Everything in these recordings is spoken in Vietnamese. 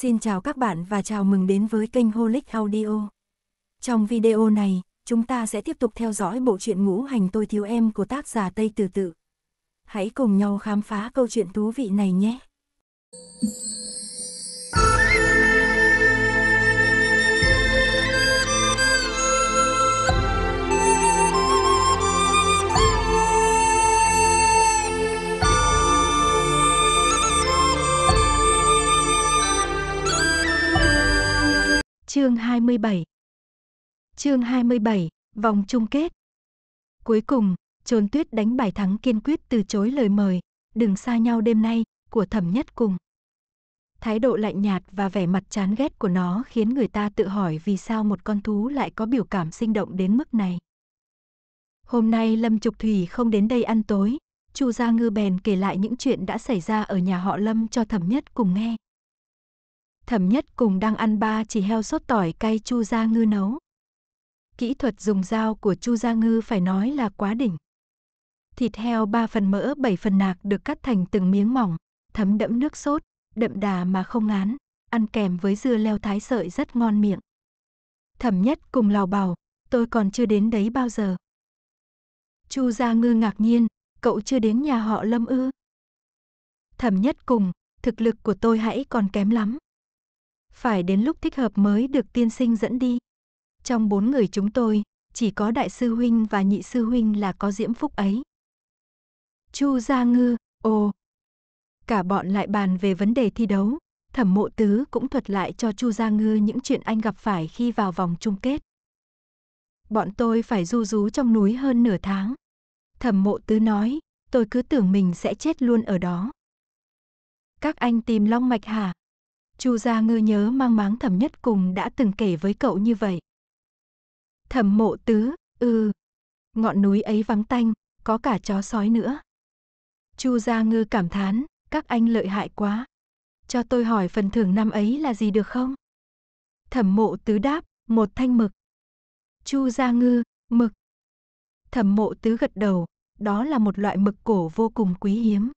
Xin chào các bạn và chào mừng đến với kênh Holic Audio. Trong video này, chúng ta sẽ tiếp tục theo dõi bộ truyện ngũ hành tôi thiếu em của tác giả Tây Từ Tự. Hãy cùng nhau khám phá câu chuyện thú vị này nhé! Chương 27 Chương 27, vòng chung kết Cuối cùng, Trốn Tuyết đánh bài thắng kiên quyết từ chối lời mời, đừng xa nhau đêm nay, của thẩm nhất cùng. Thái độ lạnh nhạt và vẻ mặt chán ghét của nó khiến người ta tự hỏi vì sao một con thú lại có biểu cảm sinh động đến mức này. Hôm nay Lâm Trục Thủy không đến đây ăn tối, Chu Gia Ngư bèn kể lại những chuyện đã xảy ra ở nhà họ Lâm cho Thẩm Nhất cùng nghe thẩm nhất cùng đang ăn ba chỉ heo sốt tỏi cay Chu Gia Ngư nấu. Kỹ thuật dùng dao của Chu Gia Ngư phải nói là quá đỉnh. Thịt heo 3 phần mỡ 7 phần nạc được cắt thành từng miếng mỏng, thấm đẫm nước sốt, đậm đà mà không ngán, ăn kèm với dưa leo thái sợi rất ngon miệng. Thẩm nhất cùng lào bảo, tôi còn chưa đến đấy bao giờ. Chu Gia Ngư ngạc nhiên, cậu chưa đến nhà họ Lâm ư? Thẩm nhất cùng, thực lực của tôi hãy còn kém lắm phải đến lúc thích hợp mới được tiên sinh dẫn đi. Trong bốn người chúng tôi, chỉ có đại sư huynh và nhị sư huynh là có diễm phúc ấy. Chu Gia Ngư, ồ. Cả bọn lại bàn về vấn đề thi đấu, Thẩm Mộ Tứ cũng thuật lại cho Chu Gia Ngư những chuyện anh gặp phải khi vào vòng chung kết. Bọn tôi phải du rú trong núi hơn nửa tháng. Thẩm Mộ Tứ nói, tôi cứ tưởng mình sẽ chết luôn ở đó. Các anh tìm long mạch hả? Chu Gia Ngư nhớ mang máng thẩm nhất cùng đã từng kể với cậu như vậy. Thẩm mộ tứ, ừ, ngọn núi ấy vắng tanh, có cả chó sói nữa. Chu Gia Ngư cảm thán, các anh lợi hại quá. Cho tôi hỏi phần thưởng năm ấy là gì được không? Thẩm mộ tứ đáp, một thanh mực. Chu Gia Ngư, mực. Thẩm mộ tứ gật đầu, đó là một loại mực cổ vô cùng quý hiếm.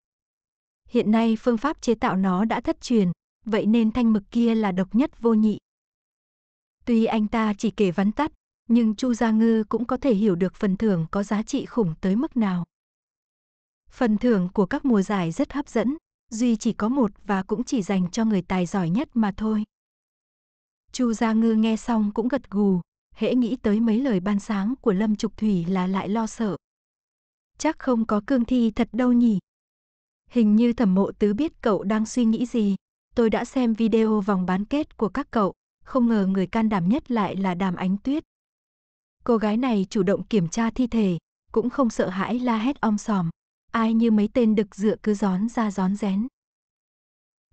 Hiện nay phương pháp chế tạo nó đã thất truyền, vậy nên thanh mực kia là độc nhất vô nhị. Tuy anh ta chỉ kể vắn tắt, nhưng Chu Gia Ngư cũng có thể hiểu được phần thưởng có giá trị khủng tới mức nào. Phần thưởng của các mùa giải rất hấp dẫn, duy chỉ có một và cũng chỉ dành cho người tài giỏi nhất mà thôi. Chu Gia Ngư nghe xong cũng gật gù, hễ nghĩ tới mấy lời ban sáng của Lâm Trục Thủy là lại lo sợ. Chắc không có cương thi thật đâu nhỉ. Hình như thẩm mộ tứ biết cậu đang suy nghĩ gì, tôi đã xem video vòng bán kết của các cậu, không ngờ người can đảm nhất lại là Đàm Ánh Tuyết. Cô gái này chủ động kiểm tra thi thể, cũng không sợ hãi la hét om sòm, ai như mấy tên đực dựa cứ gión ra gión rén.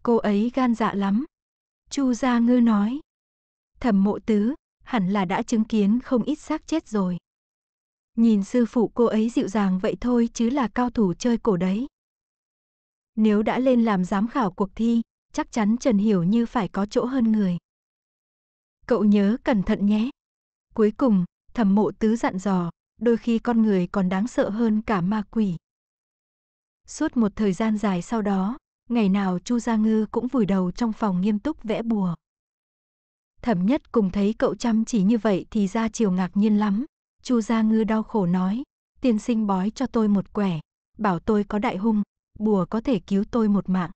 Cô ấy gan dạ lắm. Chu Gia Ngư nói. Thẩm mộ tứ, hẳn là đã chứng kiến không ít xác chết rồi. Nhìn sư phụ cô ấy dịu dàng vậy thôi chứ là cao thủ chơi cổ đấy. Nếu đã lên làm giám khảo cuộc thi, chắc chắn Trần Hiểu Như phải có chỗ hơn người. Cậu nhớ cẩn thận nhé. Cuối cùng, thẩm mộ tứ dặn dò, đôi khi con người còn đáng sợ hơn cả ma quỷ. Suốt một thời gian dài sau đó, ngày nào Chu Gia Ngư cũng vùi đầu trong phòng nghiêm túc vẽ bùa. Thẩm nhất cùng thấy cậu chăm chỉ như vậy thì ra chiều ngạc nhiên lắm. Chu Gia Ngư đau khổ nói, tiên sinh bói cho tôi một quẻ, bảo tôi có đại hung, bùa có thể cứu tôi một mạng.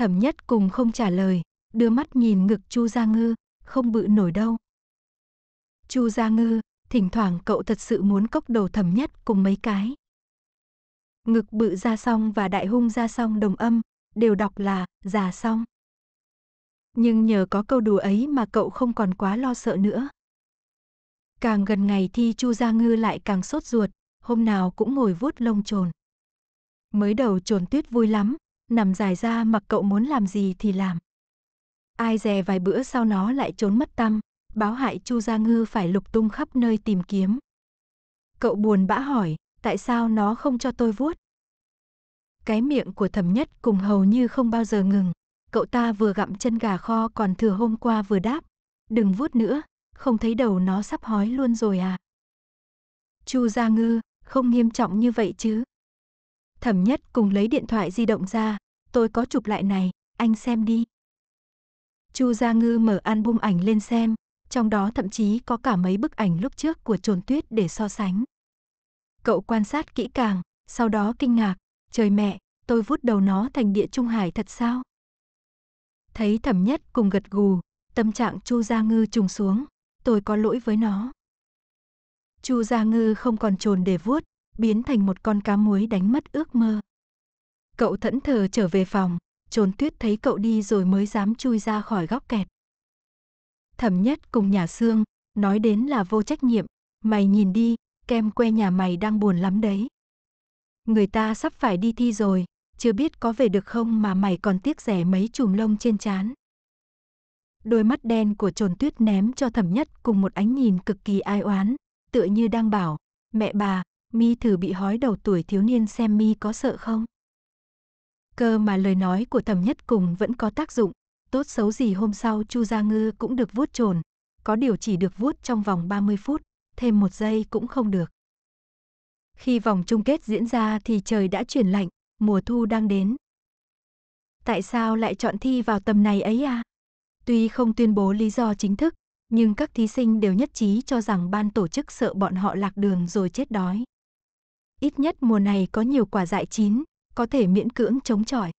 Thẩm nhất cùng không trả lời, đưa mắt nhìn ngực Chu Gia Ngư, không bự nổi đâu. Chu Gia Ngư, thỉnh thoảng cậu thật sự muốn cốc đầu thẩm nhất cùng mấy cái. Ngực bự ra xong và đại hung ra xong đồng âm, đều đọc là già xong. Nhưng nhờ có câu đùa ấy mà cậu không còn quá lo sợ nữa. Càng gần ngày thi Chu Gia Ngư lại càng sốt ruột, hôm nào cũng ngồi vuốt lông trồn. Mới đầu trồn tuyết vui lắm, nằm dài ra mặc cậu muốn làm gì thì làm. Ai dè vài bữa sau nó lại trốn mất tâm, báo hại Chu Gia Ngư phải lục tung khắp nơi tìm kiếm. Cậu buồn bã hỏi, tại sao nó không cho tôi vuốt? Cái miệng của thẩm nhất cùng hầu như không bao giờ ngừng, cậu ta vừa gặm chân gà kho còn thừa hôm qua vừa đáp, đừng vuốt nữa, không thấy đầu nó sắp hói luôn rồi à. Chu Gia Ngư, không nghiêm trọng như vậy chứ. Thẩm nhất cùng lấy điện thoại di động ra, tôi có chụp lại này, anh xem đi. Chu Gia Ngư mở album ảnh lên xem, trong đó thậm chí có cả mấy bức ảnh lúc trước của Trồn Tuyết để so sánh. Cậu quan sát kỹ càng, sau đó kinh ngạc, trời mẹ, tôi vút đầu nó thành địa trung hải thật sao? Thấy thẩm nhất cùng gật gù, tâm trạng Chu Gia Ngư trùng xuống, tôi có lỗi với nó. Chu Gia Ngư không còn trồn để vuốt, biến thành một con cá muối đánh mất ước mơ. Cậu thẫn thờ trở về phòng, trốn tuyết thấy cậu đi rồi mới dám chui ra khỏi góc kẹt. Thẩm nhất cùng nhà xương, nói đến là vô trách nhiệm, mày nhìn đi, kem que nhà mày đang buồn lắm đấy. Người ta sắp phải đi thi rồi, chưa biết có về được không mà mày còn tiếc rẻ mấy chùm lông trên trán. Đôi mắt đen của trồn tuyết ném cho thẩm nhất cùng một ánh nhìn cực kỳ ai oán, tựa như đang bảo, mẹ bà, Mi thử bị hói đầu tuổi thiếu niên xem Mi có sợ không? Cơ mà lời nói của tầm nhất cùng vẫn có tác dụng, tốt xấu gì hôm sau Chu Gia Ngư cũng được vuốt trồn, có điều chỉ được vuốt trong vòng 30 phút, thêm một giây cũng không được. Khi vòng chung kết diễn ra thì trời đã chuyển lạnh, mùa thu đang đến. Tại sao lại chọn thi vào tầm này ấy à? Tuy không tuyên bố lý do chính thức, nhưng các thí sinh đều nhất trí cho rằng ban tổ chức sợ bọn họ lạc đường rồi chết đói ít nhất mùa này có nhiều quả dại chín, có thể miễn cưỡng chống chọi.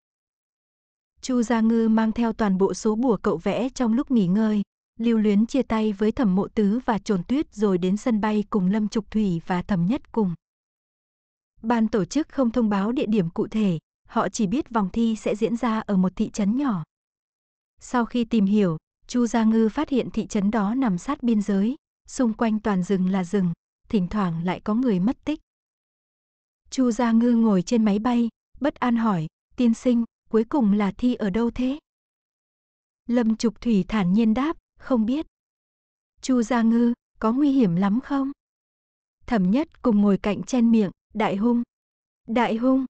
Chu Gia Ngư mang theo toàn bộ số bùa cậu vẽ trong lúc nghỉ ngơi, lưu luyến chia tay với thẩm mộ tứ và trồn tuyết rồi đến sân bay cùng Lâm Trục Thủy và thẩm nhất cùng. Ban tổ chức không thông báo địa điểm cụ thể, họ chỉ biết vòng thi sẽ diễn ra ở một thị trấn nhỏ. Sau khi tìm hiểu, Chu Gia Ngư phát hiện thị trấn đó nằm sát biên giới, xung quanh toàn rừng là rừng, thỉnh thoảng lại có người mất tích. Chu Gia Ngư ngồi trên máy bay, bất an hỏi, tiên sinh, cuối cùng là thi ở đâu thế? Lâm Trục Thủy thản nhiên đáp, không biết. Chu Gia Ngư, có nguy hiểm lắm không? Thẩm Nhất cùng ngồi cạnh chen miệng, đại hung. Đại hung.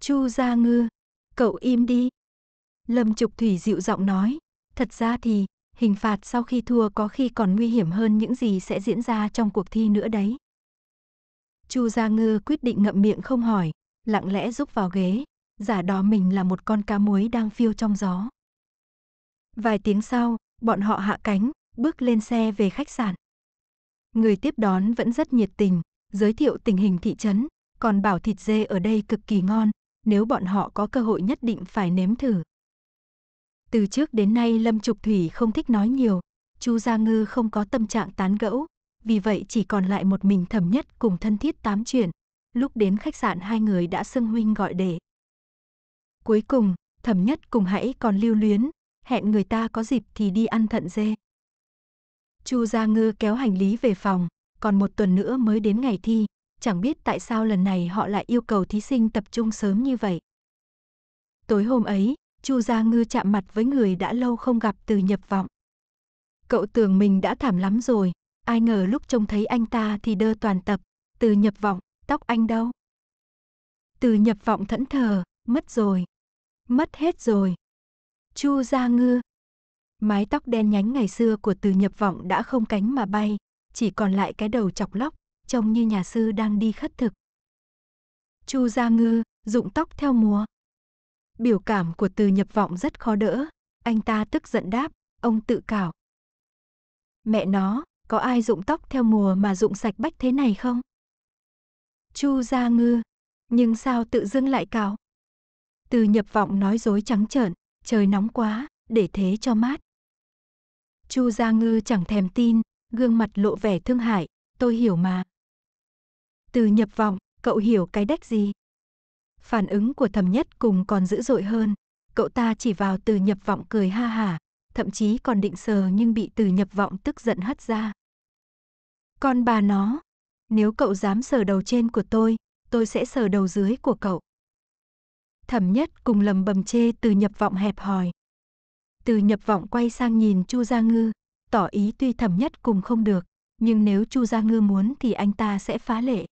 Chu Gia Ngư, cậu im đi. Lâm Trục Thủy dịu giọng nói, thật ra thì, hình phạt sau khi thua có khi còn nguy hiểm hơn những gì sẽ diễn ra trong cuộc thi nữa đấy. Chu Gia Ngư quyết định ngậm miệng không hỏi, lặng lẽ rúc vào ghế, giả đó mình là một con cá muối đang phiêu trong gió. Vài tiếng sau, bọn họ hạ cánh, bước lên xe về khách sạn. Người tiếp đón vẫn rất nhiệt tình, giới thiệu tình hình thị trấn, còn bảo thịt dê ở đây cực kỳ ngon, nếu bọn họ có cơ hội nhất định phải nếm thử. Từ trước đến nay Lâm Trục Thủy không thích nói nhiều, Chu Gia Ngư không có tâm trạng tán gẫu, vì vậy chỉ còn lại một mình thẩm nhất cùng thân thiết tám chuyện. Lúc đến khách sạn hai người đã xưng huynh gọi để. Cuối cùng, thẩm nhất cùng hãy còn lưu luyến, hẹn người ta có dịp thì đi ăn thận dê. Chu Gia Ngư kéo hành lý về phòng, còn một tuần nữa mới đến ngày thi, chẳng biết tại sao lần này họ lại yêu cầu thí sinh tập trung sớm như vậy. Tối hôm ấy, Chu Gia Ngư chạm mặt với người đã lâu không gặp từ nhập vọng. Cậu tưởng mình đã thảm lắm rồi, Ai ngờ lúc trông thấy anh ta thì đơ toàn tập, từ nhập vọng, tóc anh đâu? Từ nhập vọng thẫn thờ, mất rồi. Mất hết rồi. Chu ra ngư. Mái tóc đen nhánh ngày xưa của từ nhập vọng đã không cánh mà bay, chỉ còn lại cái đầu chọc lóc, trông như nhà sư đang đi khất thực. Chu Gia Ngư, dụng tóc theo mùa. Biểu cảm của từ nhập vọng rất khó đỡ, anh ta tức giận đáp, ông tự cảo. Mẹ nó, có ai rụng tóc theo mùa mà rụng sạch bách thế này không? Chu Gia Ngư, nhưng sao tự dưng lại cào? Từ nhập vọng nói dối trắng trợn, trời nóng quá, để thế cho mát. Chu Gia Ngư chẳng thèm tin, gương mặt lộ vẻ thương hại, tôi hiểu mà. Từ nhập vọng, cậu hiểu cái đách gì? Phản ứng của thẩm nhất cùng còn dữ dội hơn, cậu ta chỉ vào từ nhập vọng cười ha hả, thậm chí còn định sờ nhưng bị từ nhập vọng tức giận hất ra. Con bà nó, nếu cậu dám sờ đầu trên của tôi, tôi sẽ sờ đầu dưới của cậu. Thẩm nhất cùng lầm bầm chê từ nhập vọng hẹp hòi. Từ nhập vọng quay sang nhìn Chu Gia Ngư, tỏ ý tuy thẩm nhất cùng không được, nhưng nếu Chu Gia Ngư muốn thì anh ta sẽ phá lệ.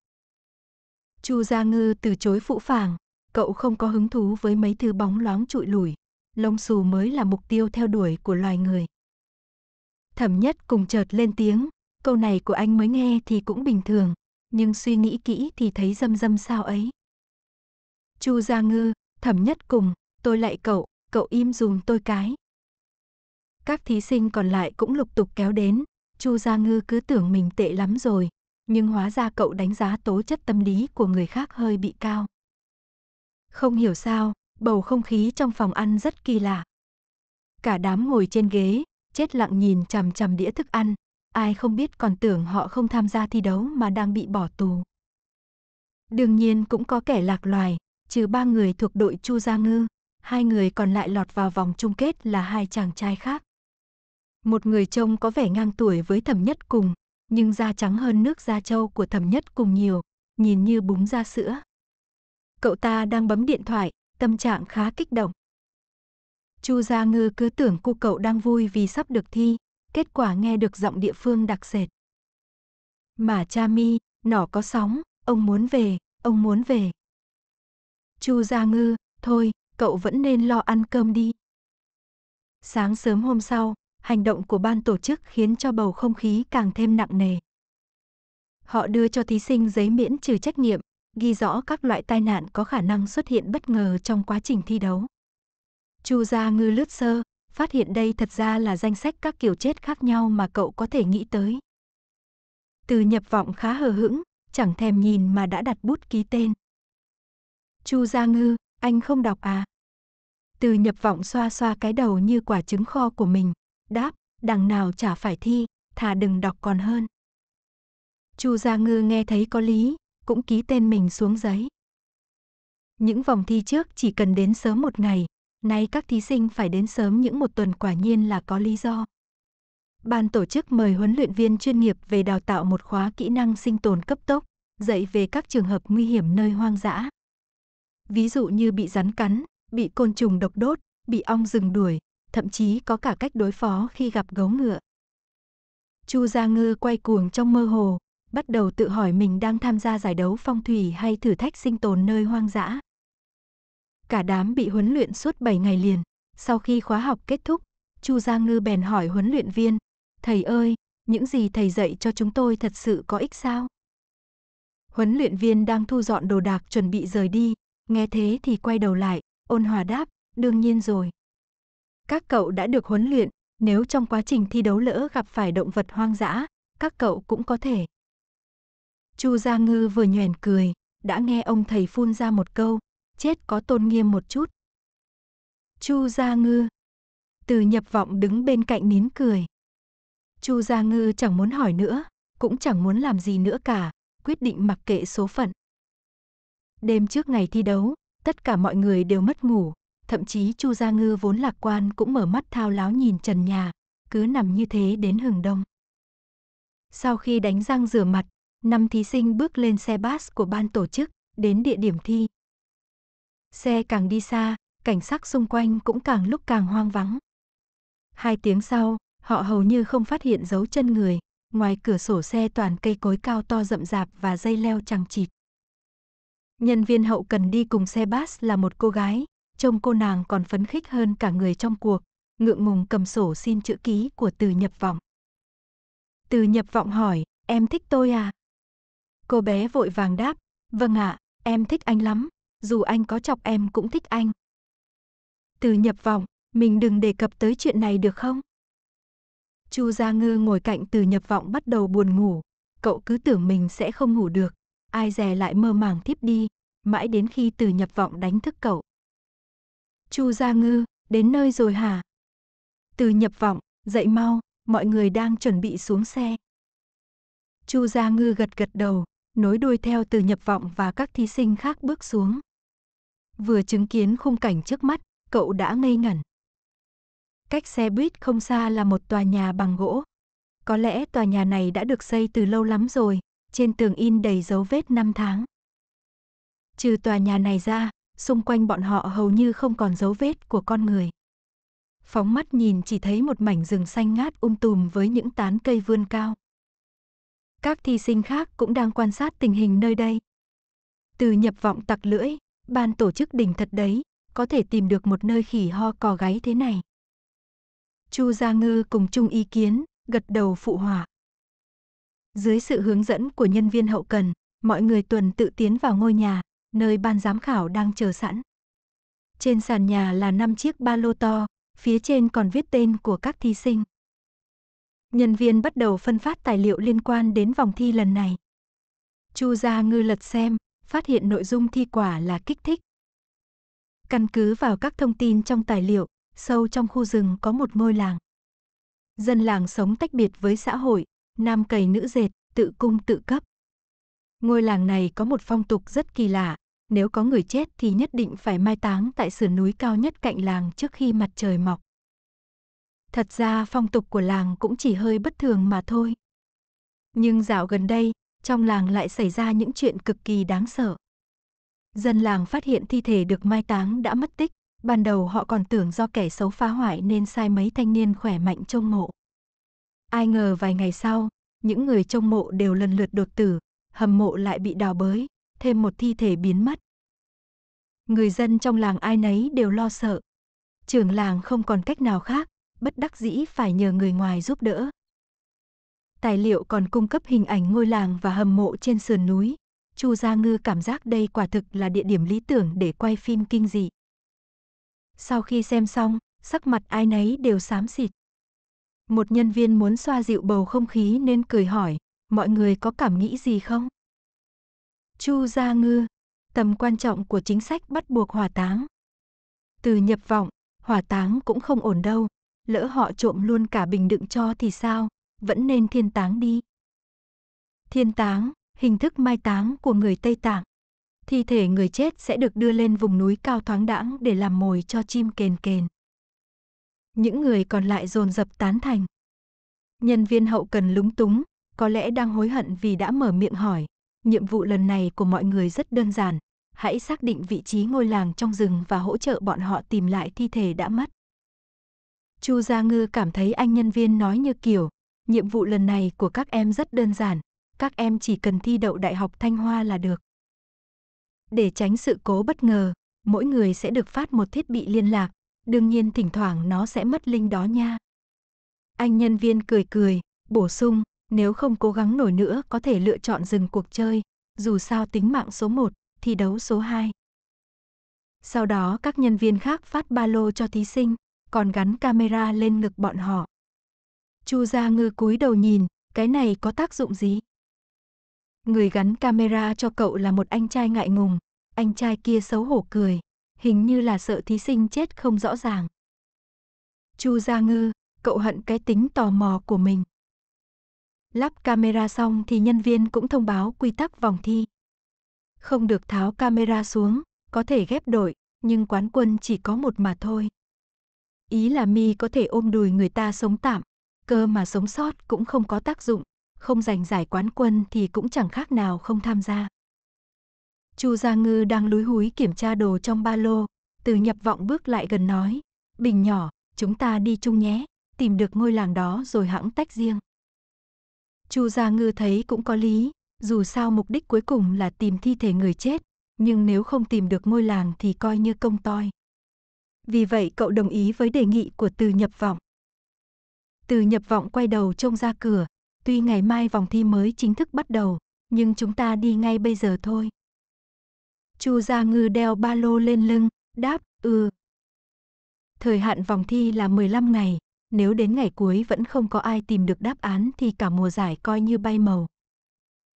Chu Gia Ngư từ chối phụ phàng, cậu không có hứng thú với mấy thứ bóng loáng trụi lủi, lông xù mới là mục tiêu theo đuổi của loài người. Thẩm nhất cùng chợt lên tiếng, Câu này của anh mới nghe thì cũng bình thường, nhưng suy nghĩ kỹ thì thấy dâm dâm sao ấy. Chu Gia Ngư, thẩm nhất cùng, tôi lại cậu, cậu im dùm tôi cái. Các thí sinh còn lại cũng lục tục kéo đến, Chu Gia Ngư cứ tưởng mình tệ lắm rồi, nhưng hóa ra cậu đánh giá tố chất tâm lý của người khác hơi bị cao. Không hiểu sao, bầu không khí trong phòng ăn rất kỳ lạ. Cả đám ngồi trên ghế, chết lặng nhìn chằm chằm đĩa thức ăn, ai không biết còn tưởng họ không tham gia thi đấu mà đang bị bỏ tù. Đương nhiên cũng có kẻ lạc loài, trừ ba người thuộc đội Chu Gia Ngư, hai người còn lại lọt vào vòng chung kết là hai chàng trai khác. Một người trông có vẻ ngang tuổi với thẩm nhất cùng, nhưng da trắng hơn nước da trâu của thẩm nhất cùng nhiều, nhìn như búng da sữa. Cậu ta đang bấm điện thoại, tâm trạng khá kích động. Chu Gia Ngư cứ tưởng cô cậu đang vui vì sắp được thi, kết quả nghe được giọng địa phương đặc sệt. Mà cha mi, nỏ có sóng, ông muốn về, ông muốn về. Chu Gia Ngư, thôi, cậu vẫn nên lo ăn cơm đi. Sáng sớm hôm sau, hành động của ban tổ chức khiến cho bầu không khí càng thêm nặng nề. Họ đưa cho thí sinh giấy miễn trừ trách nhiệm, ghi rõ các loại tai nạn có khả năng xuất hiện bất ngờ trong quá trình thi đấu. Chu Gia Ngư lướt sơ, phát hiện đây thật ra là danh sách các kiểu chết khác nhau mà cậu có thể nghĩ tới. Từ nhập vọng khá hờ hững, chẳng thèm nhìn mà đã đặt bút ký tên. Chu Gia Ngư, anh không đọc à? Từ nhập vọng xoa xoa cái đầu như quả trứng kho của mình, đáp, đằng nào chả phải thi, thà đừng đọc còn hơn. Chu Gia Ngư nghe thấy có lý, cũng ký tên mình xuống giấy. Những vòng thi trước chỉ cần đến sớm một ngày, Nay các thí sinh phải đến sớm những một tuần quả nhiên là có lý do. Ban tổ chức mời huấn luyện viên chuyên nghiệp về đào tạo một khóa kỹ năng sinh tồn cấp tốc, dạy về các trường hợp nguy hiểm nơi hoang dã. Ví dụ như bị rắn cắn, bị côn trùng độc đốt, bị ong rừng đuổi, thậm chí có cả cách đối phó khi gặp gấu ngựa. Chu Gia Ngư quay cuồng trong mơ hồ, bắt đầu tự hỏi mình đang tham gia giải đấu phong thủy hay thử thách sinh tồn nơi hoang dã. Cả đám bị huấn luyện suốt 7 ngày liền. Sau khi khóa học kết thúc, Chu Giang Ngư bèn hỏi huấn luyện viên, "Thầy ơi, những gì thầy dạy cho chúng tôi thật sự có ích sao?" Huấn luyện viên đang thu dọn đồ đạc chuẩn bị rời đi, nghe thế thì quay đầu lại, ôn hòa đáp, "Đương nhiên rồi. Các cậu đã được huấn luyện, nếu trong quá trình thi đấu lỡ gặp phải động vật hoang dã, các cậu cũng có thể." Chu Gia Ngư vừa nhoẻn cười, đã nghe ông thầy phun ra một câu, chết có tôn nghiêm một chút. Chu Gia Ngư. Từ nhập vọng đứng bên cạnh nín cười. Chu Gia Ngư chẳng muốn hỏi nữa, cũng chẳng muốn làm gì nữa cả, quyết định mặc kệ số phận. Đêm trước ngày thi đấu, tất cả mọi người đều mất ngủ, thậm chí Chu Gia Ngư vốn lạc quan cũng mở mắt thao láo nhìn trần nhà, cứ nằm như thế đến hừng đông. Sau khi đánh răng rửa mặt, năm thí sinh bước lên xe bus của ban tổ chức, đến địa điểm thi, Xe càng đi xa, cảnh sắc xung quanh cũng càng lúc càng hoang vắng. Hai tiếng sau, họ hầu như không phát hiện dấu chân người, ngoài cửa sổ xe toàn cây cối cao to rậm rạp và dây leo chằng chịt. Nhân viên hậu cần đi cùng xe bus là một cô gái, trông cô nàng còn phấn khích hơn cả người trong cuộc, ngượng ngùng cầm sổ xin chữ ký của Từ Nhập Vọng. Từ Nhập Vọng hỏi, em thích tôi à? Cô bé vội vàng đáp, vâng ạ, à, em thích anh lắm, dù anh có chọc em cũng thích anh. Từ nhập vọng, mình đừng đề cập tới chuyện này được không? Chu Gia Ngư ngồi cạnh từ nhập vọng bắt đầu buồn ngủ, cậu cứ tưởng mình sẽ không ngủ được, ai dè lại mơ màng tiếp đi, mãi đến khi từ nhập vọng đánh thức cậu. Chu Gia Ngư, đến nơi rồi hả? Từ nhập vọng, dậy mau, mọi người đang chuẩn bị xuống xe. Chu Gia Ngư gật gật đầu, nối đuôi theo từ nhập vọng và các thí sinh khác bước xuống. Vừa chứng kiến khung cảnh trước mắt, cậu đã ngây ngẩn. Cách xe buýt không xa là một tòa nhà bằng gỗ. Có lẽ tòa nhà này đã được xây từ lâu lắm rồi, trên tường in đầy dấu vết năm tháng. Trừ tòa nhà này ra, xung quanh bọn họ hầu như không còn dấu vết của con người. Phóng mắt nhìn chỉ thấy một mảnh rừng xanh ngát um tùm với những tán cây vươn cao. Các thi sinh khác cũng đang quan sát tình hình nơi đây. Từ nhập vọng tặc lưỡi, ban tổ chức đỉnh thật đấy, có thể tìm được một nơi khỉ ho cò gáy thế này. Chu Gia Ngư cùng chung ý kiến, gật đầu phụ họa. Dưới sự hướng dẫn của nhân viên hậu cần, mọi người tuần tự tiến vào ngôi nhà, nơi ban giám khảo đang chờ sẵn. Trên sàn nhà là năm chiếc ba lô to, phía trên còn viết tên của các thí sinh. Nhân viên bắt đầu phân phát tài liệu liên quan đến vòng thi lần này. Chu Gia Ngư lật xem, phát hiện nội dung thi quả là kích thích. Căn cứ vào các thông tin trong tài liệu, sâu trong khu rừng có một ngôi làng. Dân làng sống tách biệt với xã hội, nam cầy nữ dệt, tự cung tự cấp. Ngôi làng này có một phong tục rất kỳ lạ, nếu có người chết thì nhất định phải mai táng tại sườn núi cao nhất cạnh làng trước khi mặt trời mọc. Thật ra phong tục của làng cũng chỉ hơi bất thường mà thôi. Nhưng dạo gần đây, trong làng lại xảy ra những chuyện cực kỳ đáng sợ. Dân làng phát hiện thi thể được mai táng đã mất tích, ban đầu họ còn tưởng do kẻ xấu phá hoại nên sai mấy thanh niên khỏe mạnh trông mộ. Ai ngờ vài ngày sau, những người trông mộ đều lần lượt đột tử, hầm mộ lại bị đào bới, thêm một thi thể biến mất. Người dân trong làng ai nấy đều lo sợ. Trưởng làng không còn cách nào khác, bất đắc dĩ phải nhờ người ngoài giúp đỡ. Tài liệu còn cung cấp hình ảnh ngôi làng và hầm mộ trên sườn núi. Chu Gia Ngư cảm giác đây quả thực là địa điểm lý tưởng để quay phim kinh dị. Sau khi xem xong, sắc mặt ai nấy đều xám xịt. Một nhân viên muốn xoa dịu bầu không khí nên cười hỏi, mọi người có cảm nghĩ gì không? Chu Gia Ngư, tầm quan trọng của chính sách bắt buộc hỏa táng. Từ nhập vọng, hỏa táng cũng không ổn đâu, lỡ họ trộm luôn cả bình đựng cho thì sao? vẫn nên thiên táng đi. Thiên táng, hình thức mai táng của người Tây Tạng. Thi thể người chết sẽ được đưa lên vùng núi cao thoáng đãng để làm mồi cho chim kền kền. Những người còn lại dồn dập tán thành. Nhân viên hậu cần lúng túng, có lẽ đang hối hận vì đã mở miệng hỏi. Nhiệm vụ lần này của mọi người rất đơn giản, hãy xác định vị trí ngôi làng trong rừng và hỗ trợ bọn họ tìm lại thi thể đã mất. Chu Gia Ngư cảm thấy anh nhân viên nói như kiểu, Nhiệm vụ lần này của các em rất đơn giản, các em chỉ cần thi đậu Đại học Thanh Hoa là được. Để tránh sự cố bất ngờ, mỗi người sẽ được phát một thiết bị liên lạc, đương nhiên thỉnh thoảng nó sẽ mất linh đó nha. Anh nhân viên cười cười, bổ sung, nếu không cố gắng nổi nữa có thể lựa chọn dừng cuộc chơi, dù sao tính mạng số 1, thi đấu số 2. Sau đó các nhân viên khác phát ba lô cho thí sinh, còn gắn camera lên ngực bọn họ. Chu Gia Ngư cúi đầu nhìn, cái này có tác dụng gì? Người gắn camera cho cậu là một anh trai ngại ngùng, anh trai kia xấu hổ cười, hình như là sợ thí sinh chết không rõ ràng. Chu Gia Ngư, cậu hận cái tính tò mò của mình. Lắp camera xong thì nhân viên cũng thông báo quy tắc vòng thi. Không được tháo camera xuống, có thể ghép đổi, nhưng quán quân chỉ có một mà thôi. Ý là mi có thể ôm đùi người ta sống tạm, cơ mà sống sót cũng không có tác dụng, không giành giải quán quân thì cũng chẳng khác nào không tham gia. Chu Gia Ngư đang lúi húi kiểm tra đồ trong ba lô, từ nhập vọng bước lại gần nói, bình nhỏ, chúng ta đi chung nhé, tìm được ngôi làng đó rồi hãng tách riêng. Chu Gia Ngư thấy cũng có lý, dù sao mục đích cuối cùng là tìm thi thể người chết, nhưng nếu không tìm được ngôi làng thì coi như công toi. Vì vậy cậu đồng ý với đề nghị của từ nhập vọng. Từ nhập vọng quay đầu trông ra cửa, tuy ngày mai vòng thi mới chính thức bắt đầu, nhưng chúng ta đi ngay bây giờ thôi. Chu Gia Ngư đeo ba lô lên lưng, đáp, ừ. Thời hạn vòng thi là 15 ngày, nếu đến ngày cuối vẫn không có ai tìm được đáp án thì cả mùa giải coi như bay màu.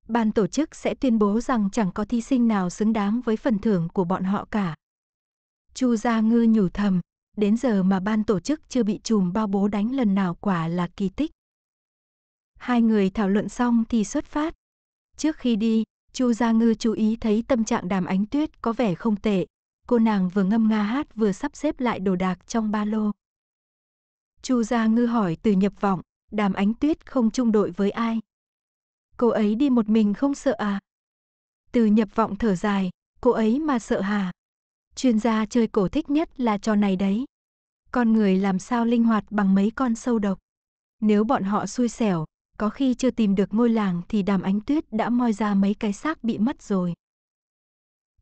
Ban tổ chức sẽ tuyên bố rằng chẳng có thí sinh nào xứng đáng với phần thưởng của bọn họ cả. Chu Gia Ngư nhủ thầm, đến giờ mà ban tổ chức chưa bị chùm bao bố đánh lần nào quả là kỳ tích. Hai người thảo luận xong thì xuất phát. Trước khi đi, Chu Gia Ngư chú ý thấy tâm trạng đàm ánh tuyết có vẻ không tệ. Cô nàng vừa ngâm nga hát vừa sắp xếp lại đồ đạc trong ba lô. Chu Gia Ngư hỏi từ nhập vọng, đàm ánh tuyết không chung đội với ai. Cô ấy đi một mình không sợ à? Từ nhập vọng thở dài, cô ấy mà sợ hà? Chuyên gia chơi cổ thích nhất là trò này đấy. Con người làm sao linh hoạt bằng mấy con sâu độc. Nếu bọn họ xui xẻo, có khi chưa tìm được ngôi làng thì đàm ánh tuyết đã moi ra mấy cái xác bị mất rồi.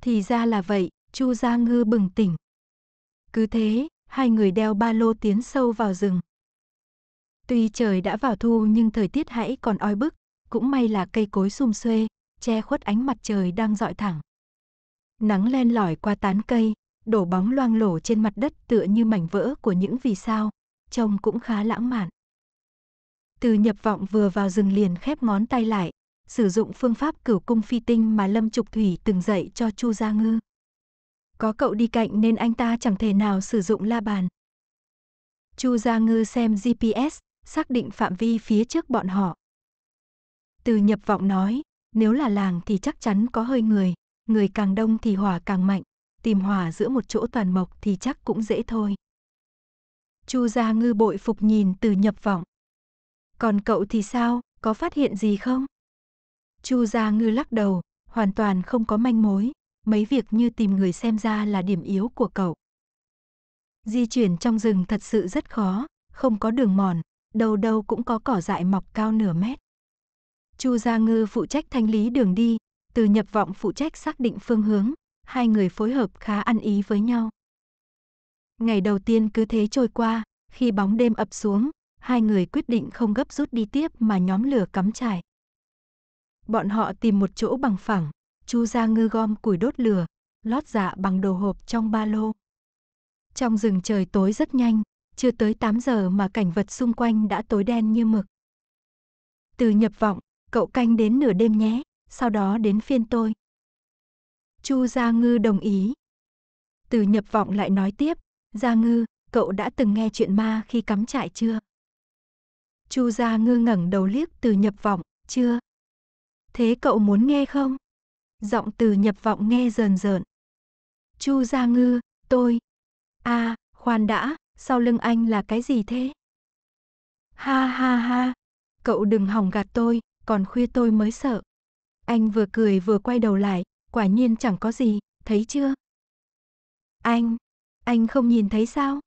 Thì ra là vậy, Chu Gia Ngư bừng tỉnh. Cứ thế, hai người đeo ba lô tiến sâu vào rừng. Tuy trời đã vào thu nhưng thời tiết hãy còn oi bức, cũng may là cây cối xum xuê, che khuất ánh mặt trời đang dọi thẳng. Nắng len lỏi qua tán cây, đổ bóng loang lổ trên mặt đất tựa như mảnh vỡ của những vì sao, trông cũng khá lãng mạn. Từ nhập vọng vừa vào rừng liền khép ngón tay lại, sử dụng phương pháp cửu cung phi tinh mà Lâm Trục Thủy từng dạy cho Chu Gia Ngư. Có cậu đi cạnh nên anh ta chẳng thể nào sử dụng la bàn. Chu Gia Ngư xem GPS, xác định phạm vi phía trước bọn họ. Từ nhập vọng nói, nếu là làng thì chắc chắn có hơi người. Người càng đông thì hỏa càng mạnh, tìm hỏa giữa một chỗ toàn mộc thì chắc cũng dễ thôi. Chu Gia Ngư bội phục nhìn từ nhập vọng. Còn cậu thì sao, có phát hiện gì không? Chu Gia Ngư lắc đầu, hoàn toàn không có manh mối, mấy việc như tìm người xem ra là điểm yếu của cậu. Di chuyển trong rừng thật sự rất khó, không có đường mòn, đâu đâu cũng có cỏ dại mọc cao nửa mét. Chu Gia Ngư phụ trách thanh lý đường đi, từ nhập vọng phụ trách xác định phương hướng, hai người phối hợp khá ăn ý với nhau. Ngày đầu tiên cứ thế trôi qua, khi bóng đêm ập xuống, hai người quyết định không gấp rút đi tiếp mà nhóm lửa cắm trại. Bọn họ tìm một chỗ bằng phẳng, Chu Gia Ngư gom củi đốt lửa, lót dạ bằng đồ hộp trong ba lô. Trong rừng trời tối rất nhanh, chưa tới 8 giờ mà cảnh vật xung quanh đã tối đen như mực. Từ nhập vọng, cậu canh đến nửa đêm nhé sau đó đến phiên tôi. Chu Gia Ngư đồng ý. Từ nhập vọng lại nói tiếp, Gia Ngư, cậu đã từng nghe chuyện ma khi cắm trại chưa? Chu Gia Ngư ngẩng đầu liếc từ nhập vọng, chưa? Thế cậu muốn nghe không? Giọng từ nhập vọng nghe rờn rợn. Chu Gia Ngư, tôi. a à, khoan đã, sau lưng anh là cái gì thế? Ha ha ha, cậu đừng hỏng gạt tôi, còn khuya tôi mới sợ. Anh vừa cười vừa quay đầu lại, quả nhiên chẳng có gì, thấy chưa? Anh, anh không nhìn thấy sao?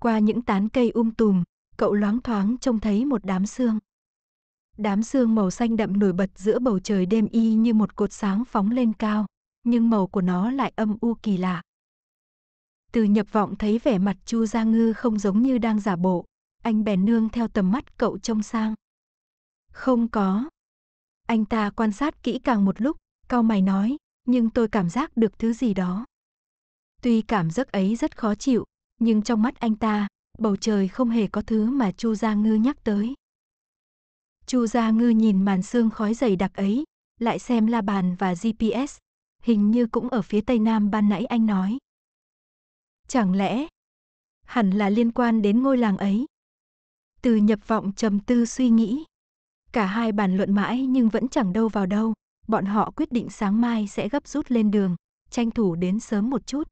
Qua những tán cây um tùm, cậu loáng thoáng trông thấy một đám xương. Đám xương màu xanh đậm nổi bật giữa bầu trời đêm y như một cột sáng phóng lên cao, nhưng màu của nó lại âm u kỳ lạ. Từ nhập vọng thấy vẻ mặt Chu Gia Ngư không giống như đang giả bộ, anh bèn nương theo tầm mắt cậu trông sang. Không có, anh ta quan sát kỹ càng một lúc, cau mày nói, nhưng tôi cảm giác được thứ gì đó. Tuy cảm giác ấy rất khó chịu, nhưng trong mắt anh ta, bầu trời không hề có thứ mà Chu Gia Ngư nhắc tới. Chu Gia Ngư nhìn màn sương khói dày đặc ấy, lại xem la bàn và GPS, hình như cũng ở phía tây nam ban nãy anh nói. Chẳng lẽ hẳn là liên quan đến ngôi làng ấy? Từ nhập vọng trầm tư suy nghĩ, Cả hai bàn luận mãi nhưng vẫn chẳng đâu vào đâu, bọn họ quyết định sáng mai sẽ gấp rút lên đường, tranh thủ đến sớm một chút.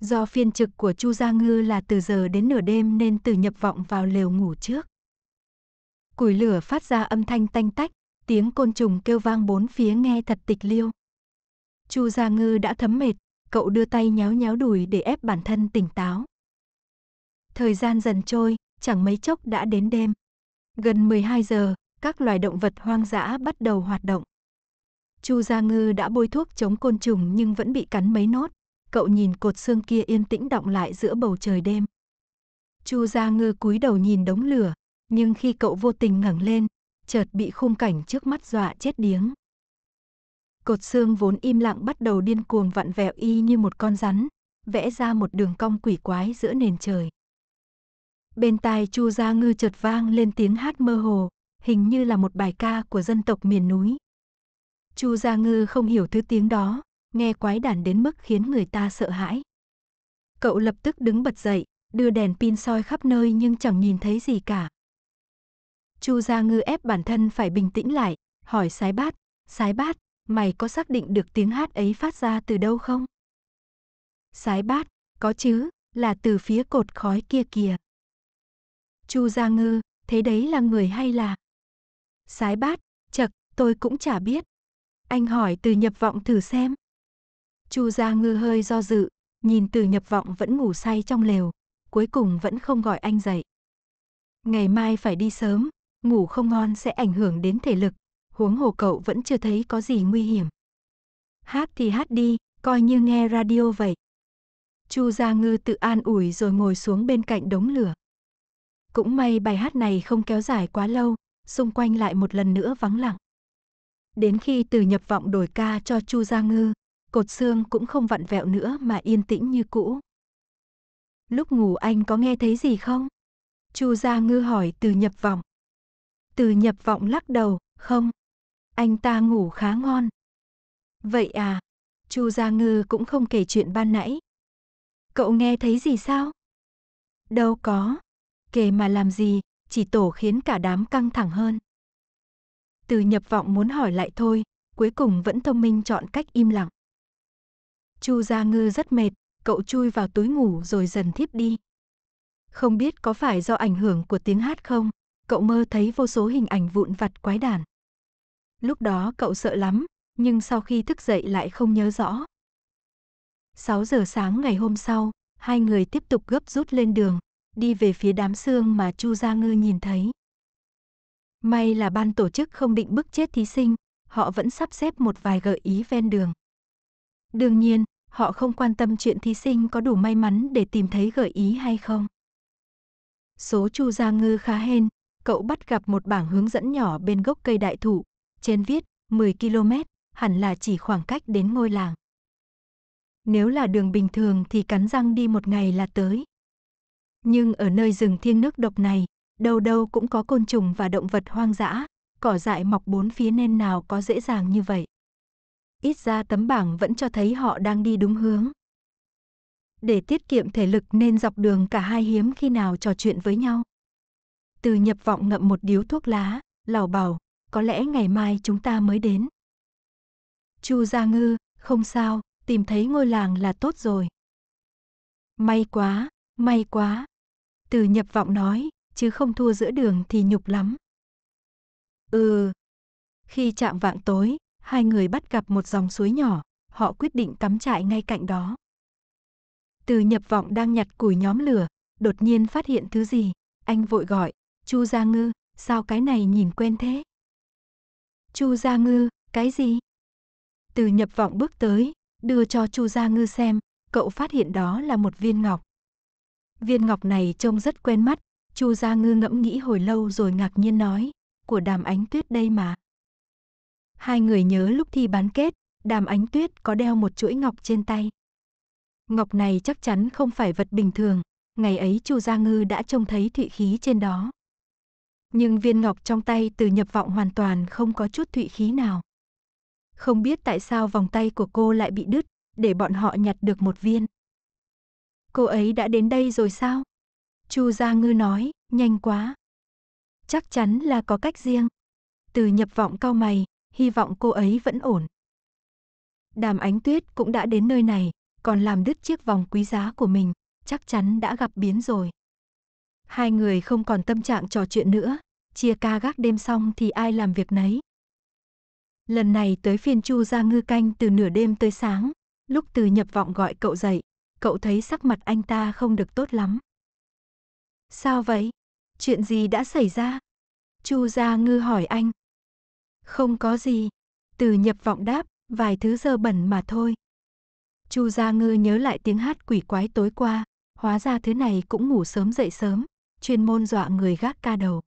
Do phiên trực của Chu Gia Ngư là từ giờ đến nửa đêm nên từ nhập vọng vào lều ngủ trước. Củi lửa phát ra âm thanh tanh tách, tiếng côn trùng kêu vang bốn phía nghe thật tịch liêu. Chu Gia Ngư đã thấm mệt, cậu đưa tay nhéo nhéo đùi để ép bản thân tỉnh táo. Thời gian dần trôi, chẳng mấy chốc đã đến đêm. Gần 12 giờ, các loài động vật hoang dã bắt đầu hoạt động. Chu Gia Ngư đã bôi thuốc chống côn trùng nhưng vẫn bị cắn mấy nốt. Cậu nhìn cột xương kia yên tĩnh động lại giữa bầu trời đêm. Chu Gia Ngư cúi đầu nhìn đống lửa, nhưng khi cậu vô tình ngẩng lên, chợt bị khung cảnh trước mắt dọa chết điếng. Cột xương vốn im lặng bắt đầu điên cuồng vặn vẹo y như một con rắn, vẽ ra một đường cong quỷ quái giữa nền trời. Bên tai Chu Gia Ngư chợt vang lên tiếng hát mơ hồ, hình như là một bài ca của dân tộc miền núi. Chu Gia Ngư không hiểu thứ tiếng đó, nghe quái đản đến mức khiến người ta sợ hãi. Cậu lập tức đứng bật dậy, đưa đèn pin soi khắp nơi nhưng chẳng nhìn thấy gì cả. Chu Gia Ngư ép bản thân phải bình tĩnh lại, hỏi Sái Bát, "Sái Bát, mày có xác định được tiếng hát ấy phát ra từ đâu không?" Sái Bát, "Có chứ, là từ phía cột khói kia kìa." Chu Gia Ngư, thế đấy là người hay là? Sái bát, chật, tôi cũng chả biết. Anh hỏi từ nhập vọng thử xem. Chu Gia Ngư hơi do dự, nhìn từ nhập vọng vẫn ngủ say trong lều, cuối cùng vẫn không gọi anh dậy. Ngày mai phải đi sớm, ngủ không ngon sẽ ảnh hưởng đến thể lực, huống hồ cậu vẫn chưa thấy có gì nguy hiểm. Hát thì hát đi, coi như nghe radio vậy. Chu Gia Ngư tự an ủi rồi ngồi xuống bên cạnh đống lửa. Cũng may bài hát này không kéo dài quá lâu, xung quanh lại một lần nữa vắng lặng. Đến khi từ nhập vọng đổi ca cho Chu Gia Ngư, cột xương cũng không vặn vẹo nữa mà yên tĩnh như cũ. Lúc ngủ anh có nghe thấy gì không? Chu Gia Ngư hỏi từ nhập vọng. Từ nhập vọng lắc đầu, không. Anh ta ngủ khá ngon. Vậy à, Chu Gia Ngư cũng không kể chuyện ban nãy. Cậu nghe thấy gì sao? Đâu có kề mà làm gì, chỉ tổ khiến cả đám căng thẳng hơn. Từ nhập vọng muốn hỏi lại thôi, cuối cùng vẫn thông minh chọn cách im lặng. Chu Gia Ngư rất mệt, cậu chui vào túi ngủ rồi dần thiếp đi. Không biết có phải do ảnh hưởng của tiếng hát không, cậu mơ thấy vô số hình ảnh vụn vặt quái đản. Lúc đó cậu sợ lắm, nhưng sau khi thức dậy lại không nhớ rõ. 6 giờ sáng ngày hôm sau, hai người tiếp tục gấp rút lên đường, đi về phía đám xương mà Chu Gia Ngư nhìn thấy. May là ban tổ chức không định bức chết thí sinh, họ vẫn sắp xếp một vài gợi ý ven đường. Đương nhiên, họ không quan tâm chuyện thí sinh có đủ may mắn để tìm thấy gợi ý hay không. Số Chu Gia Ngư khá hên, cậu bắt gặp một bảng hướng dẫn nhỏ bên gốc cây đại thụ, trên viết 10 km, hẳn là chỉ khoảng cách đến ngôi làng. Nếu là đường bình thường thì cắn răng đi một ngày là tới, nhưng ở nơi rừng thiêng nước độc này, đâu đâu cũng có côn trùng và động vật hoang dã, cỏ dại mọc bốn phía nên nào có dễ dàng như vậy. Ít ra tấm bảng vẫn cho thấy họ đang đi đúng hướng. Để tiết kiệm thể lực nên dọc đường cả hai hiếm khi nào trò chuyện với nhau. Từ nhập vọng ngậm một điếu thuốc lá, lảo bảo, có lẽ ngày mai chúng ta mới đến. Chu Gia Ngư, không sao, tìm thấy ngôi làng là tốt rồi. May quá, may quá từ nhập vọng nói, chứ không thua giữa đường thì nhục lắm. Ừ. Khi chạm vạng tối, hai người bắt gặp một dòng suối nhỏ, họ quyết định cắm trại ngay cạnh đó. Từ nhập vọng đang nhặt củi nhóm lửa, đột nhiên phát hiện thứ gì, anh vội gọi, Chu Gia Ngư, sao cái này nhìn quen thế? Chu Gia Ngư, cái gì? Từ nhập vọng bước tới, đưa cho Chu Gia Ngư xem, cậu phát hiện đó là một viên ngọc. Viên ngọc này trông rất quen mắt, Chu Gia Ngư ngẫm nghĩ hồi lâu rồi ngạc nhiên nói, của đàm ánh tuyết đây mà. Hai người nhớ lúc thi bán kết, đàm ánh tuyết có đeo một chuỗi ngọc trên tay. Ngọc này chắc chắn không phải vật bình thường, ngày ấy Chu Gia Ngư đã trông thấy thụy khí trên đó. Nhưng viên ngọc trong tay từ nhập vọng hoàn toàn không có chút thụy khí nào. Không biết tại sao vòng tay của cô lại bị đứt, để bọn họ nhặt được một viên. Cô ấy đã đến đây rồi sao? Chu Gia Ngư nói, nhanh quá. Chắc chắn là có cách riêng. Từ nhập vọng cao mày, hy vọng cô ấy vẫn ổn. Đàm Ánh Tuyết cũng đã đến nơi này, còn làm đứt chiếc vòng quý giá của mình, chắc chắn đã gặp biến rồi. Hai người không còn tâm trạng trò chuyện nữa, chia ca gác đêm xong thì ai làm việc nấy. Lần này tới phiên Chu Gia Ngư canh từ nửa đêm tới sáng, lúc từ nhập vọng gọi cậu dậy, cậu thấy sắc mặt anh ta không được tốt lắm. Sao vậy? Chuyện gì đã xảy ra? Chu Gia Ngư hỏi anh. Không có gì. Từ nhập vọng đáp, vài thứ dơ bẩn mà thôi. Chu Gia Ngư nhớ lại tiếng hát quỷ quái tối qua, hóa ra thứ này cũng ngủ sớm dậy sớm, chuyên môn dọa người gác ca đầu.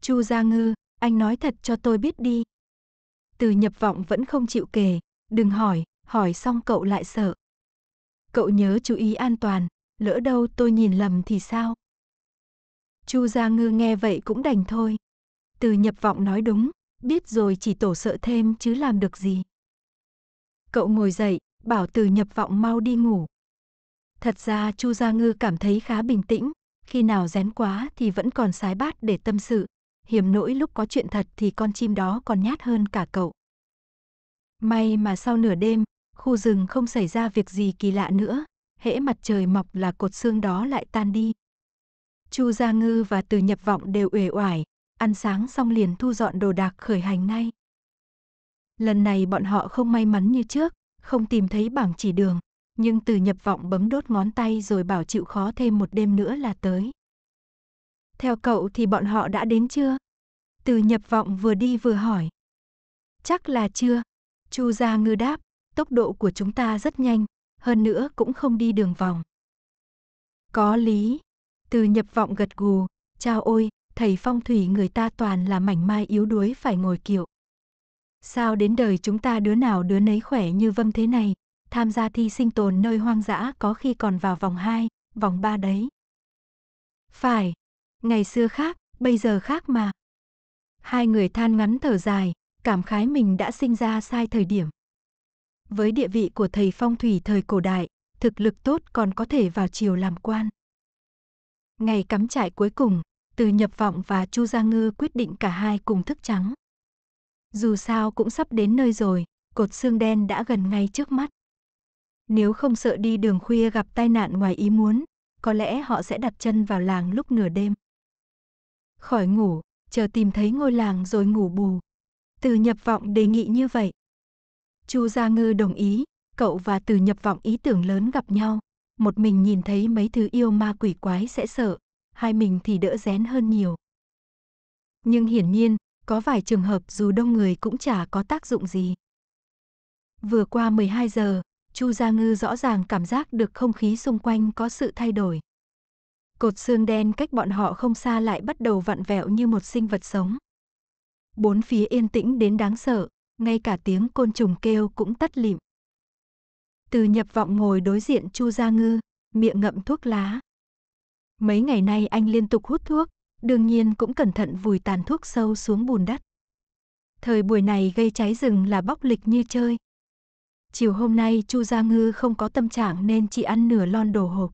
Chu Gia Ngư, anh nói thật cho tôi biết đi. Từ nhập vọng vẫn không chịu kể, đừng hỏi, hỏi xong cậu lại sợ. Cậu nhớ chú ý an toàn, lỡ đâu tôi nhìn lầm thì sao? Chu Gia Ngư nghe vậy cũng đành thôi. Từ nhập vọng nói đúng, biết rồi chỉ tổ sợ thêm chứ làm được gì. Cậu ngồi dậy, bảo từ nhập vọng mau đi ngủ. Thật ra Chu Gia Ngư cảm thấy khá bình tĩnh, khi nào rén quá thì vẫn còn sái bát để tâm sự. Hiểm nỗi lúc có chuyện thật thì con chim đó còn nhát hơn cả cậu. May mà sau nửa đêm, khu rừng không xảy ra việc gì kỳ lạ nữa, hễ mặt trời mọc là cột xương đó lại tan đi. Chu Gia Ngư và Từ Nhập Vọng đều uể oải, ăn sáng xong liền thu dọn đồ đạc khởi hành ngay. Lần này bọn họ không may mắn như trước, không tìm thấy bảng chỉ đường, nhưng Từ Nhập Vọng bấm đốt ngón tay rồi bảo chịu khó thêm một đêm nữa là tới. Theo cậu thì bọn họ đã đến chưa? Từ Nhập Vọng vừa đi vừa hỏi. Chắc là chưa, Chu Gia Ngư đáp, tốc độ của chúng ta rất nhanh, hơn nữa cũng không đi đường vòng. Có lý. Từ nhập vọng gật gù, chao ôi, thầy phong thủy người ta toàn là mảnh mai yếu đuối phải ngồi kiệu. Sao đến đời chúng ta đứa nào đứa nấy khỏe như vâm vâng thế này, tham gia thi sinh tồn nơi hoang dã có khi còn vào vòng 2, vòng 3 đấy. Phải, ngày xưa khác, bây giờ khác mà. Hai người than ngắn thở dài, cảm khái mình đã sinh ra sai thời điểm. Với địa vị của thầy phong thủy thời cổ đại, thực lực tốt còn có thể vào triều làm quan. Ngày cắm trại cuối cùng, từ nhập vọng và Chu Gia Ngư quyết định cả hai cùng thức trắng. Dù sao cũng sắp đến nơi rồi, cột xương đen đã gần ngay trước mắt. Nếu không sợ đi đường khuya gặp tai nạn ngoài ý muốn, có lẽ họ sẽ đặt chân vào làng lúc nửa đêm. Khỏi ngủ, chờ tìm thấy ngôi làng rồi ngủ bù. Từ nhập vọng đề nghị như vậy. Chu Gia Ngư đồng ý, cậu và Từ Nhập Vọng ý tưởng lớn gặp nhau. Một mình nhìn thấy mấy thứ yêu ma quỷ quái sẽ sợ, hai mình thì đỡ rén hơn nhiều. Nhưng hiển nhiên, có vài trường hợp dù đông người cũng chả có tác dụng gì. Vừa qua 12 giờ, Chu Gia Ngư rõ ràng cảm giác được không khí xung quanh có sự thay đổi. Cột xương đen cách bọn họ không xa lại bắt đầu vặn vẹo như một sinh vật sống. Bốn phía yên tĩnh đến đáng sợ, ngay cả tiếng côn trùng kêu cũng tắt lịm. Từ nhập vọng ngồi đối diện Chu Gia Ngư, miệng ngậm thuốc lá. Mấy ngày nay anh liên tục hút thuốc, đương nhiên cũng cẩn thận vùi tàn thuốc sâu xuống bùn đất. Thời buổi này gây cháy rừng là bóc lịch như chơi. Chiều hôm nay Chu Gia Ngư không có tâm trạng nên chỉ ăn nửa lon đồ hộp.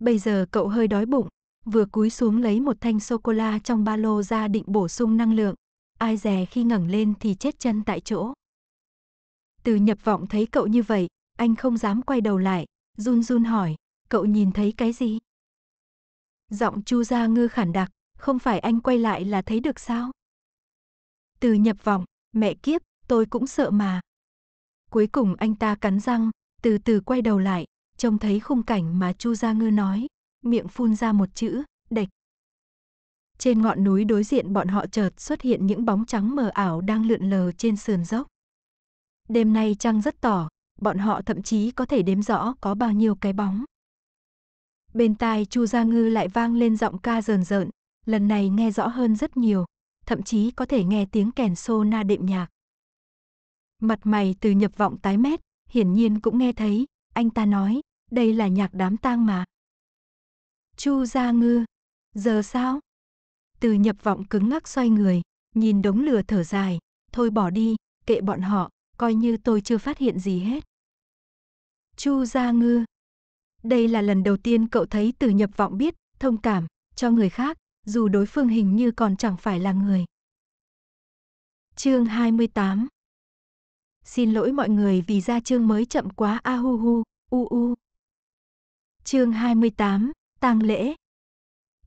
Bây giờ cậu hơi đói bụng, vừa cúi xuống lấy một thanh sô cô la trong ba lô ra định bổ sung năng lượng, ai dè khi ngẩng lên thì chết chân tại chỗ. Từ nhập vọng thấy cậu như vậy, anh không dám quay đầu lại, run run hỏi, cậu nhìn thấy cái gì? Giọng Chu Gia Ngư khản đặc, không phải anh quay lại là thấy được sao? Từ nhập vọng, mẹ kiếp, tôi cũng sợ mà. Cuối cùng anh ta cắn răng, từ từ quay đầu lại, trông thấy khung cảnh mà Chu Gia Ngư nói, miệng phun ra một chữ, đạch. Trên ngọn núi đối diện bọn họ chợt xuất hiện những bóng trắng mờ ảo đang lượn lờ trên sườn dốc. Đêm nay trăng rất tỏ, bọn họ thậm chí có thể đếm rõ có bao nhiêu cái bóng. Bên tai Chu Gia Ngư lại vang lên giọng ca rờn rợn, lần này nghe rõ hơn rất nhiều, thậm chí có thể nghe tiếng kèn xô na đệm nhạc. Mặt mày từ nhập vọng tái mét, hiển nhiên cũng nghe thấy, anh ta nói, đây là nhạc đám tang mà. Chu Gia Ngư, giờ sao? Từ nhập vọng cứng ngắc xoay người, nhìn đống lửa thở dài, thôi bỏ đi, kệ bọn họ, coi như tôi chưa phát hiện gì hết. Chu Gia Ngư Đây là lần đầu tiên cậu thấy từ nhập vọng biết, thông cảm, cho người khác, dù đối phương hình như còn chẳng phải là người. Chương 28 Xin lỗi mọi người vì ra chương mới chậm quá a hu hu, u u. Chương 28, tang lễ,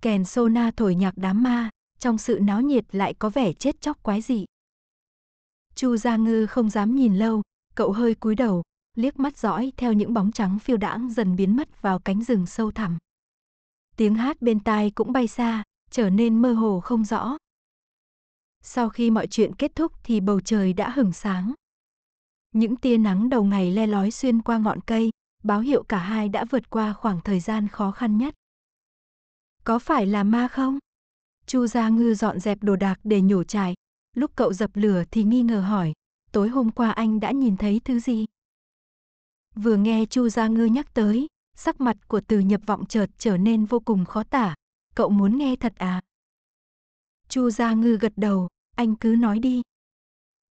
kèn sona thổi nhạc đám ma, trong sự náo nhiệt lại có vẻ chết chóc quái dị. Chu Gia Ngư không dám nhìn lâu, cậu hơi cúi đầu, liếc mắt dõi theo những bóng trắng phiêu đãng dần biến mất vào cánh rừng sâu thẳm. Tiếng hát bên tai cũng bay xa, trở nên mơ hồ không rõ. Sau khi mọi chuyện kết thúc thì bầu trời đã hửng sáng. Những tia nắng đầu ngày le lói xuyên qua ngọn cây, báo hiệu cả hai đã vượt qua khoảng thời gian khó khăn nhất. Có phải là ma không? Chu Gia Ngư dọn dẹp đồ đạc để nhổ trại. Lúc cậu dập lửa thì nghi ngờ hỏi, tối hôm qua anh đã nhìn thấy thứ gì? Vừa nghe Chu Gia Ngư nhắc tới, sắc mặt của từ nhập vọng chợt trở nên vô cùng khó tả. Cậu muốn nghe thật à? Chu Gia Ngư gật đầu, anh cứ nói đi.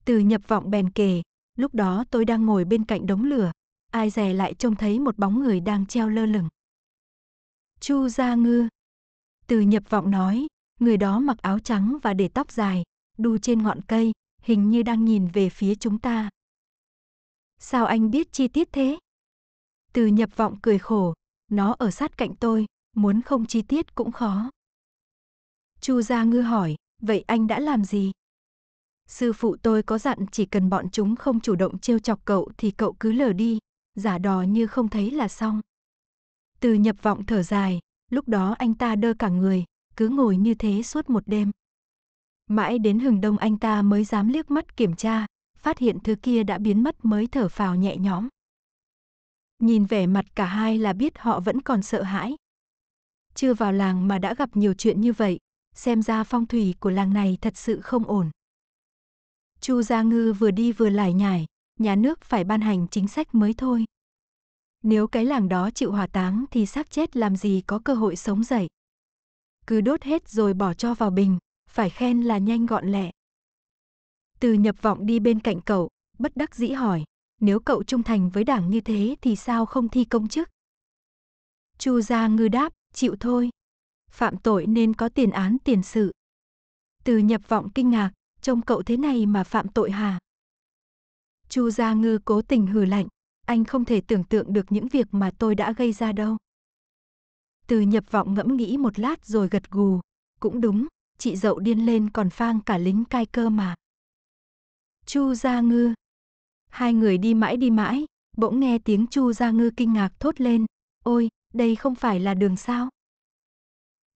Từ nhập vọng bèn kể, lúc đó tôi đang ngồi bên cạnh đống lửa, ai dè lại trông thấy một bóng người đang treo lơ lửng. Chu Gia Ngư, từ nhập vọng nói, người đó mặc áo trắng và để tóc dài, đu trên ngọn cây, hình như đang nhìn về phía chúng ta. Sao anh biết chi tiết thế? Từ nhập vọng cười khổ, nó ở sát cạnh tôi, muốn không chi tiết cũng khó. Chu Gia Ngư hỏi, vậy anh đã làm gì? Sư phụ tôi có dặn chỉ cần bọn chúng không chủ động trêu chọc cậu thì cậu cứ lờ đi, giả đò như không thấy là xong. Từ nhập vọng thở dài, lúc đó anh ta đơ cả người, cứ ngồi như thế suốt một đêm. Mãi đến hừng đông anh ta mới dám liếc mắt kiểm tra, phát hiện thứ kia đã biến mất mới thở phào nhẹ nhõm. Nhìn vẻ mặt cả hai là biết họ vẫn còn sợ hãi. Chưa vào làng mà đã gặp nhiều chuyện như vậy, xem ra phong thủy của làng này thật sự không ổn. Chu Gia Ngư vừa đi vừa lải nhải, nhà nước phải ban hành chính sách mới thôi, nếu cái làng đó chịu hỏa táng thì xác chết làm gì có cơ hội sống dậy. Cứ đốt hết rồi bỏ cho vào bình, phải khen là nhanh gọn lẹ. Từ nhập vọng đi bên cạnh cậu, bất đắc dĩ hỏi, nếu cậu trung thành với đảng như thế thì sao không thi công chức? Chu Gia Ngư đáp, chịu thôi. Phạm tội nên có tiền án tiền sự. Từ nhập vọng kinh ngạc, trông cậu thế này mà phạm tội hà Chu Gia Ngư cố tình hừ lạnh, anh không thể tưởng tượng được những việc mà tôi đã gây ra đâu. Từ nhập vọng ngẫm nghĩ một lát rồi gật gù, cũng đúng, chị dậu điên lên còn phang cả lính cai cơ mà. Chu Gia Ngư Hai người đi mãi đi mãi, bỗng nghe tiếng Chu Gia Ngư kinh ngạc thốt lên, ôi, đây không phải là đường sao?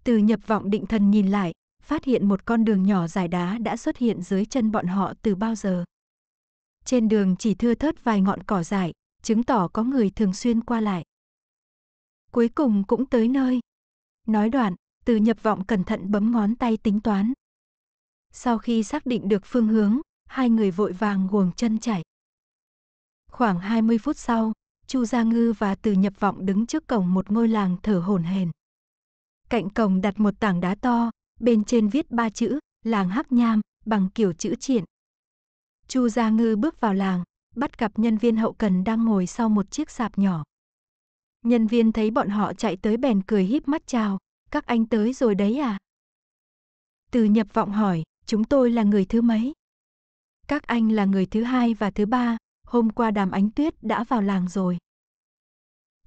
Từ nhập vọng định thần nhìn lại, phát hiện một con đường nhỏ dài đá đã xuất hiện dưới chân bọn họ từ bao giờ. Trên đường chỉ thưa thớt vài ngọn cỏ dại, chứng tỏ có người thường xuyên qua lại. Cuối cùng cũng tới nơi. Nói đoạn, từ nhập vọng cẩn thận bấm ngón tay tính toán. Sau khi xác định được phương hướng, hai người vội vàng guồng chân chạy. Khoảng 20 phút sau, Chu Gia Ngư và Từ Nhập Vọng đứng trước cổng một ngôi làng thở hổn hển. Cạnh cổng đặt một tảng đá to, bên trên viết ba chữ, làng Hắc Nham, bằng kiểu chữ triện. Chu Gia Ngư bước vào làng, bắt gặp nhân viên hậu cần đang ngồi sau một chiếc sạp nhỏ. Nhân viên thấy bọn họ chạy tới bèn cười híp mắt chào, các anh tới rồi đấy à? Từ nhập vọng hỏi, chúng tôi là người thứ mấy? Các anh là người thứ hai và thứ ba, hôm qua đàm ánh tuyết đã vào làng rồi.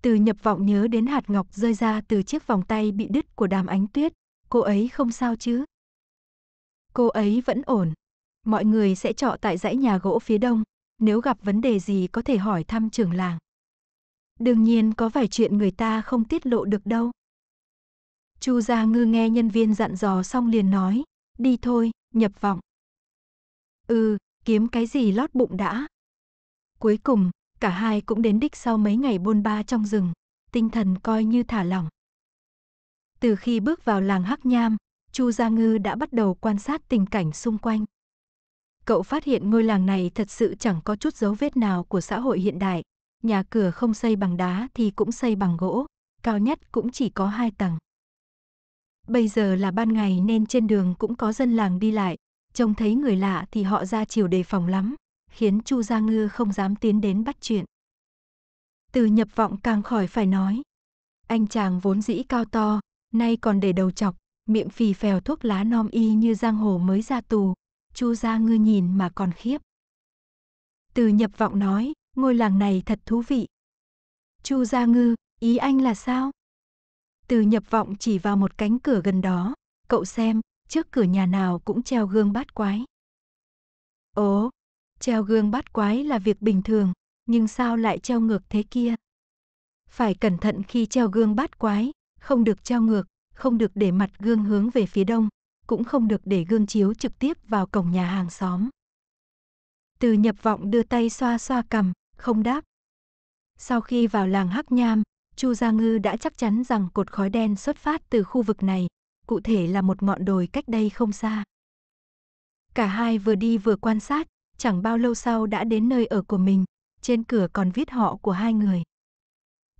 Từ nhập vọng nhớ đến hạt ngọc rơi ra từ chiếc vòng tay bị đứt của đàm ánh tuyết, cô ấy không sao chứ? Cô ấy vẫn ổn. Mọi người sẽ trọ tại dãy nhà gỗ phía đông, nếu gặp vấn đề gì có thể hỏi thăm trưởng làng. Đương nhiên có vài chuyện người ta không tiết lộ được đâu. Chu Gia Ngư nghe nhân viên dặn dò xong liền nói, đi thôi, nhập vọng. Ừ, kiếm cái gì lót bụng đã. Cuối cùng, cả hai cũng đến đích sau mấy ngày bôn ba trong rừng, tinh thần coi như thả lỏng. Từ khi bước vào làng Hắc Nham, Chu Gia Ngư đã bắt đầu quan sát tình cảnh xung quanh cậu phát hiện ngôi làng này thật sự chẳng có chút dấu vết nào của xã hội hiện đại. Nhà cửa không xây bằng đá thì cũng xây bằng gỗ, cao nhất cũng chỉ có hai tầng. Bây giờ là ban ngày nên trên đường cũng có dân làng đi lại, trông thấy người lạ thì họ ra chiều đề phòng lắm, khiến Chu Gia Ngư không dám tiến đến bắt chuyện. Từ nhập vọng càng khỏi phải nói. Anh chàng vốn dĩ cao to, nay còn để đầu chọc, miệng phì phèo thuốc lá nom y như giang hồ mới ra tù, chu gia ngư nhìn mà còn khiếp. Từ nhập vọng nói, ngôi làng này thật thú vị. Chu gia ngư, ý anh là sao? Từ nhập vọng chỉ vào một cánh cửa gần đó, cậu xem, trước cửa nhà nào cũng treo gương bát quái. Ồ, treo gương bát quái là việc bình thường, nhưng sao lại treo ngược thế kia? Phải cẩn thận khi treo gương bát quái, không được treo ngược, không được để mặt gương hướng về phía đông, cũng không được để gương chiếu trực tiếp vào cổng nhà hàng xóm. Từ nhập vọng đưa tay xoa xoa cầm, không đáp. Sau khi vào làng Hắc Nham, Chu Gia Ngư đã chắc chắn rằng cột khói đen xuất phát từ khu vực này, cụ thể là một ngọn đồi cách đây không xa. Cả hai vừa đi vừa quan sát, chẳng bao lâu sau đã đến nơi ở của mình, trên cửa còn viết họ của hai người.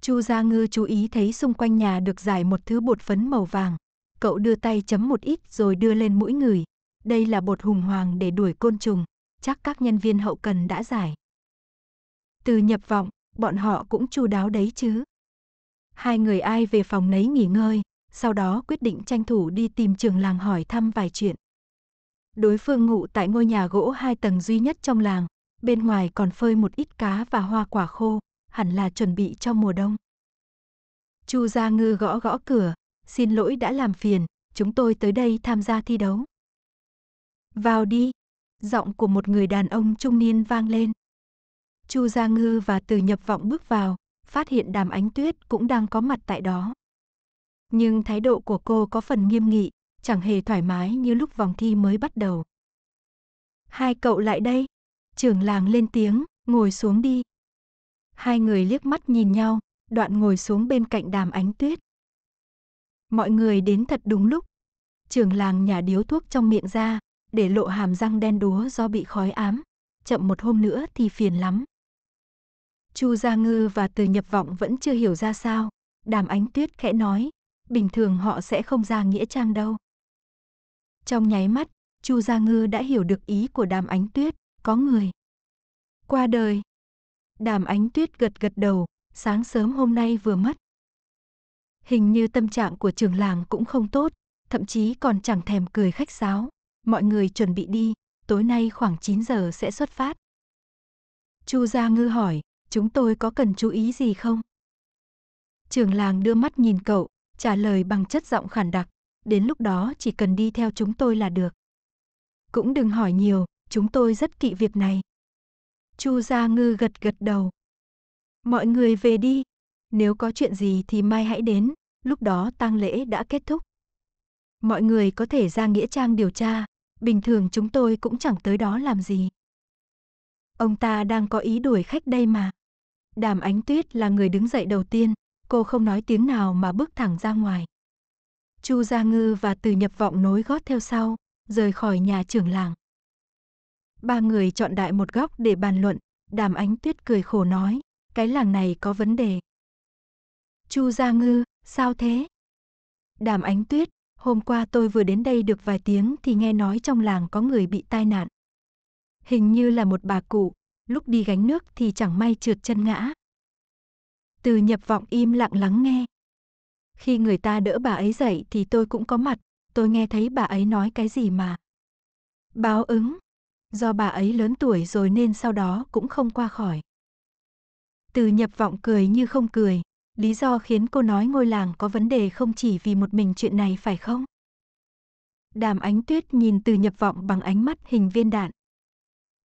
Chu Gia Ngư chú ý thấy xung quanh nhà được giải một thứ bột phấn màu vàng, cậu đưa tay chấm một ít rồi đưa lên mũi người. Đây là bột hùng hoàng để đuổi côn trùng, chắc các nhân viên hậu cần đã giải. Từ nhập vọng, bọn họ cũng chu đáo đấy chứ. Hai người ai về phòng nấy nghỉ ngơi, sau đó quyết định tranh thủ đi tìm trường làng hỏi thăm vài chuyện. Đối phương ngủ tại ngôi nhà gỗ hai tầng duy nhất trong làng, bên ngoài còn phơi một ít cá và hoa quả khô, hẳn là chuẩn bị cho mùa đông. Chu Gia Ngư gõ gõ cửa, xin lỗi đã làm phiền, chúng tôi tới đây tham gia thi đấu. Vào đi, giọng của một người đàn ông trung niên vang lên. Chu Gia Ngư và Từ Nhập Vọng bước vào, phát hiện Đàm Ánh Tuyết cũng đang có mặt tại đó. Nhưng thái độ của cô có phần nghiêm nghị, chẳng hề thoải mái như lúc vòng thi mới bắt đầu. Hai cậu lại đây, trưởng làng lên tiếng, ngồi xuống đi. Hai người liếc mắt nhìn nhau, đoạn ngồi xuống bên cạnh Đàm Ánh Tuyết. Mọi người đến thật đúng lúc. Trường làng nhà điếu thuốc trong miệng ra, để lộ hàm răng đen đúa do bị khói ám. Chậm một hôm nữa thì phiền lắm. Chu Gia Ngư và Từ Nhập Vọng vẫn chưa hiểu ra sao. Đàm Ánh Tuyết khẽ nói, bình thường họ sẽ không ra nghĩa trang đâu. Trong nháy mắt, Chu Gia Ngư đã hiểu được ý của Đàm Ánh Tuyết, có người. Qua đời. Đàm Ánh Tuyết gật gật đầu, sáng sớm hôm nay vừa mất, Hình như tâm trạng của trường làng cũng không tốt, thậm chí còn chẳng thèm cười khách sáo. Mọi người chuẩn bị đi, tối nay khoảng 9 giờ sẽ xuất phát. Chu Gia Ngư hỏi, chúng tôi có cần chú ý gì không? Trường làng đưa mắt nhìn cậu, trả lời bằng chất giọng khản đặc, đến lúc đó chỉ cần đi theo chúng tôi là được. Cũng đừng hỏi nhiều, chúng tôi rất kỵ việc này. Chu Gia Ngư gật gật đầu. Mọi người về đi, nếu có chuyện gì thì mai hãy đến lúc đó tang lễ đã kết thúc. Mọi người có thể ra nghĩa trang điều tra, bình thường chúng tôi cũng chẳng tới đó làm gì. Ông ta đang có ý đuổi khách đây mà. Đàm Ánh Tuyết là người đứng dậy đầu tiên, cô không nói tiếng nào mà bước thẳng ra ngoài. Chu Gia Ngư và Từ Nhập Vọng nối gót theo sau, rời khỏi nhà trưởng làng. Ba người chọn đại một góc để bàn luận, Đàm Ánh Tuyết cười khổ nói, cái làng này có vấn đề. Chu Gia Ngư, Sao thế? Đàm Ánh Tuyết, hôm qua tôi vừa đến đây được vài tiếng thì nghe nói trong làng có người bị tai nạn. Hình như là một bà cụ, lúc đi gánh nước thì chẳng may trượt chân ngã. Từ nhập vọng im lặng lắng nghe. Khi người ta đỡ bà ấy dậy thì tôi cũng có mặt, tôi nghe thấy bà ấy nói cái gì mà. Báo ứng. Do bà ấy lớn tuổi rồi nên sau đó cũng không qua khỏi. Từ nhập vọng cười như không cười. Lý do khiến cô nói ngôi làng có vấn đề không chỉ vì một mình chuyện này phải không? Đàm ánh tuyết nhìn từ nhập vọng bằng ánh mắt hình viên đạn.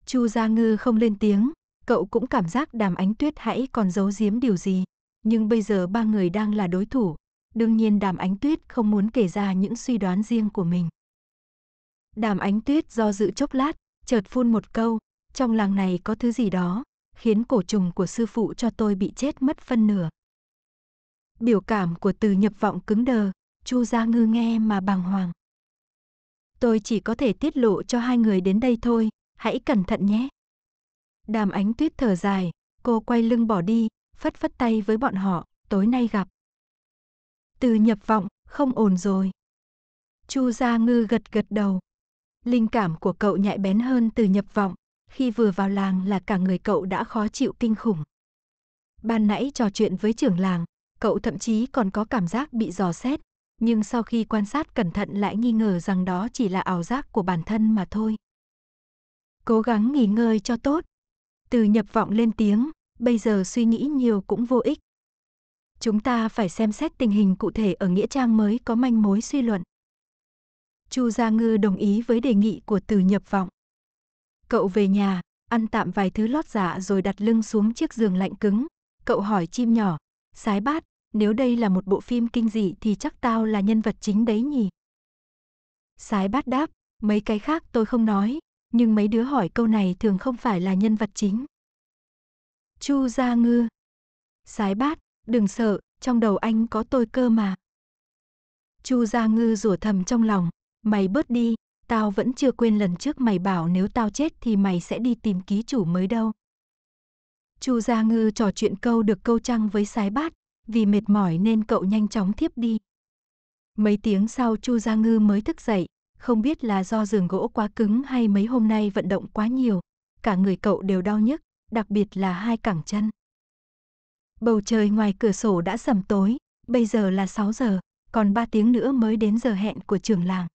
Chu Gia Ngư không lên tiếng, cậu cũng cảm giác đàm ánh tuyết hãy còn giấu giếm điều gì. Nhưng bây giờ ba người đang là đối thủ, đương nhiên đàm ánh tuyết không muốn kể ra những suy đoán riêng của mình. Đàm ánh tuyết do dự chốc lát, chợt phun một câu, trong làng này có thứ gì đó, khiến cổ trùng của sư phụ cho tôi bị chết mất phân nửa, Biểu cảm của từ nhập vọng cứng đờ, Chu Gia Ngư nghe mà bàng hoàng. Tôi chỉ có thể tiết lộ cho hai người đến đây thôi, hãy cẩn thận nhé. Đàm ánh tuyết thở dài, cô quay lưng bỏ đi, phất phất tay với bọn họ, tối nay gặp. Từ nhập vọng, không ổn rồi. Chu Gia Ngư gật gật đầu. Linh cảm của cậu nhạy bén hơn từ nhập vọng, khi vừa vào làng là cả người cậu đã khó chịu kinh khủng. Ban nãy trò chuyện với trưởng làng, cậu thậm chí còn có cảm giác bị dò xét, nhưng sau khi quan sát cẩn thận lại nghi ngờ rằng đó chỉ là ảo giác của bản thân mà thôi. Cố gắng nghỉ ngơi cho tốt. Từ nhập vọng lên tiếng, bây giờ suy nghĩ nhiều cũng vô ích. Chúng ta phải xem xét tình hình cụ thể ở Nghĩa Trang mới có manh mối suy luận. Chu Gia Ngư đồng ý với đề nghị của từ nhập vọng. Cậu về nhà, ăn tạm vài thứ lót dạ rồi đặt lưng xuống chiếc giường lạnh cứng. Cậu hỏi chim nhỏ, Sái bát, nếu đây là một bộ phim kinh dị thì chắc tao là nhân vật chính đấy nhỉ. Sái bát đáp, mấy cái khác tôi không nói, nhưng mấy đứa hỏi câu này thường không phải là nhân vật chính. Chu Gia Ngư Sái bát, đừng sợ, trong đầu anh có tôi cơ mà. Chu Gia Ngư rủa thầm trong lòng, mày bớt đi, tao vẫn chưa quên lần trước mày bảo nếu tao chết thì mày sẽ đi tìm ký chủ mới đâu. Chu Gia Ngư trò chuyện câu được câu trăng với sái bát, vì mệt mỏi nên cậu nhanh chóng thiếp đi. Mấy tiếng sau Chu Gia Ngư mới thức dậy, không biết là do giường gỗ quá cứng hay mấy hôm nay vận động quá nhiều, cả người cậu đều đau nhức, đặc biệt là hai cẳng chân. Bầu trời ngoài cửa sổ đã sầm tối, bây giờ là 6 giờ, còn 3 tiếng nữa mới đến giờ hẹn của trưởng làng.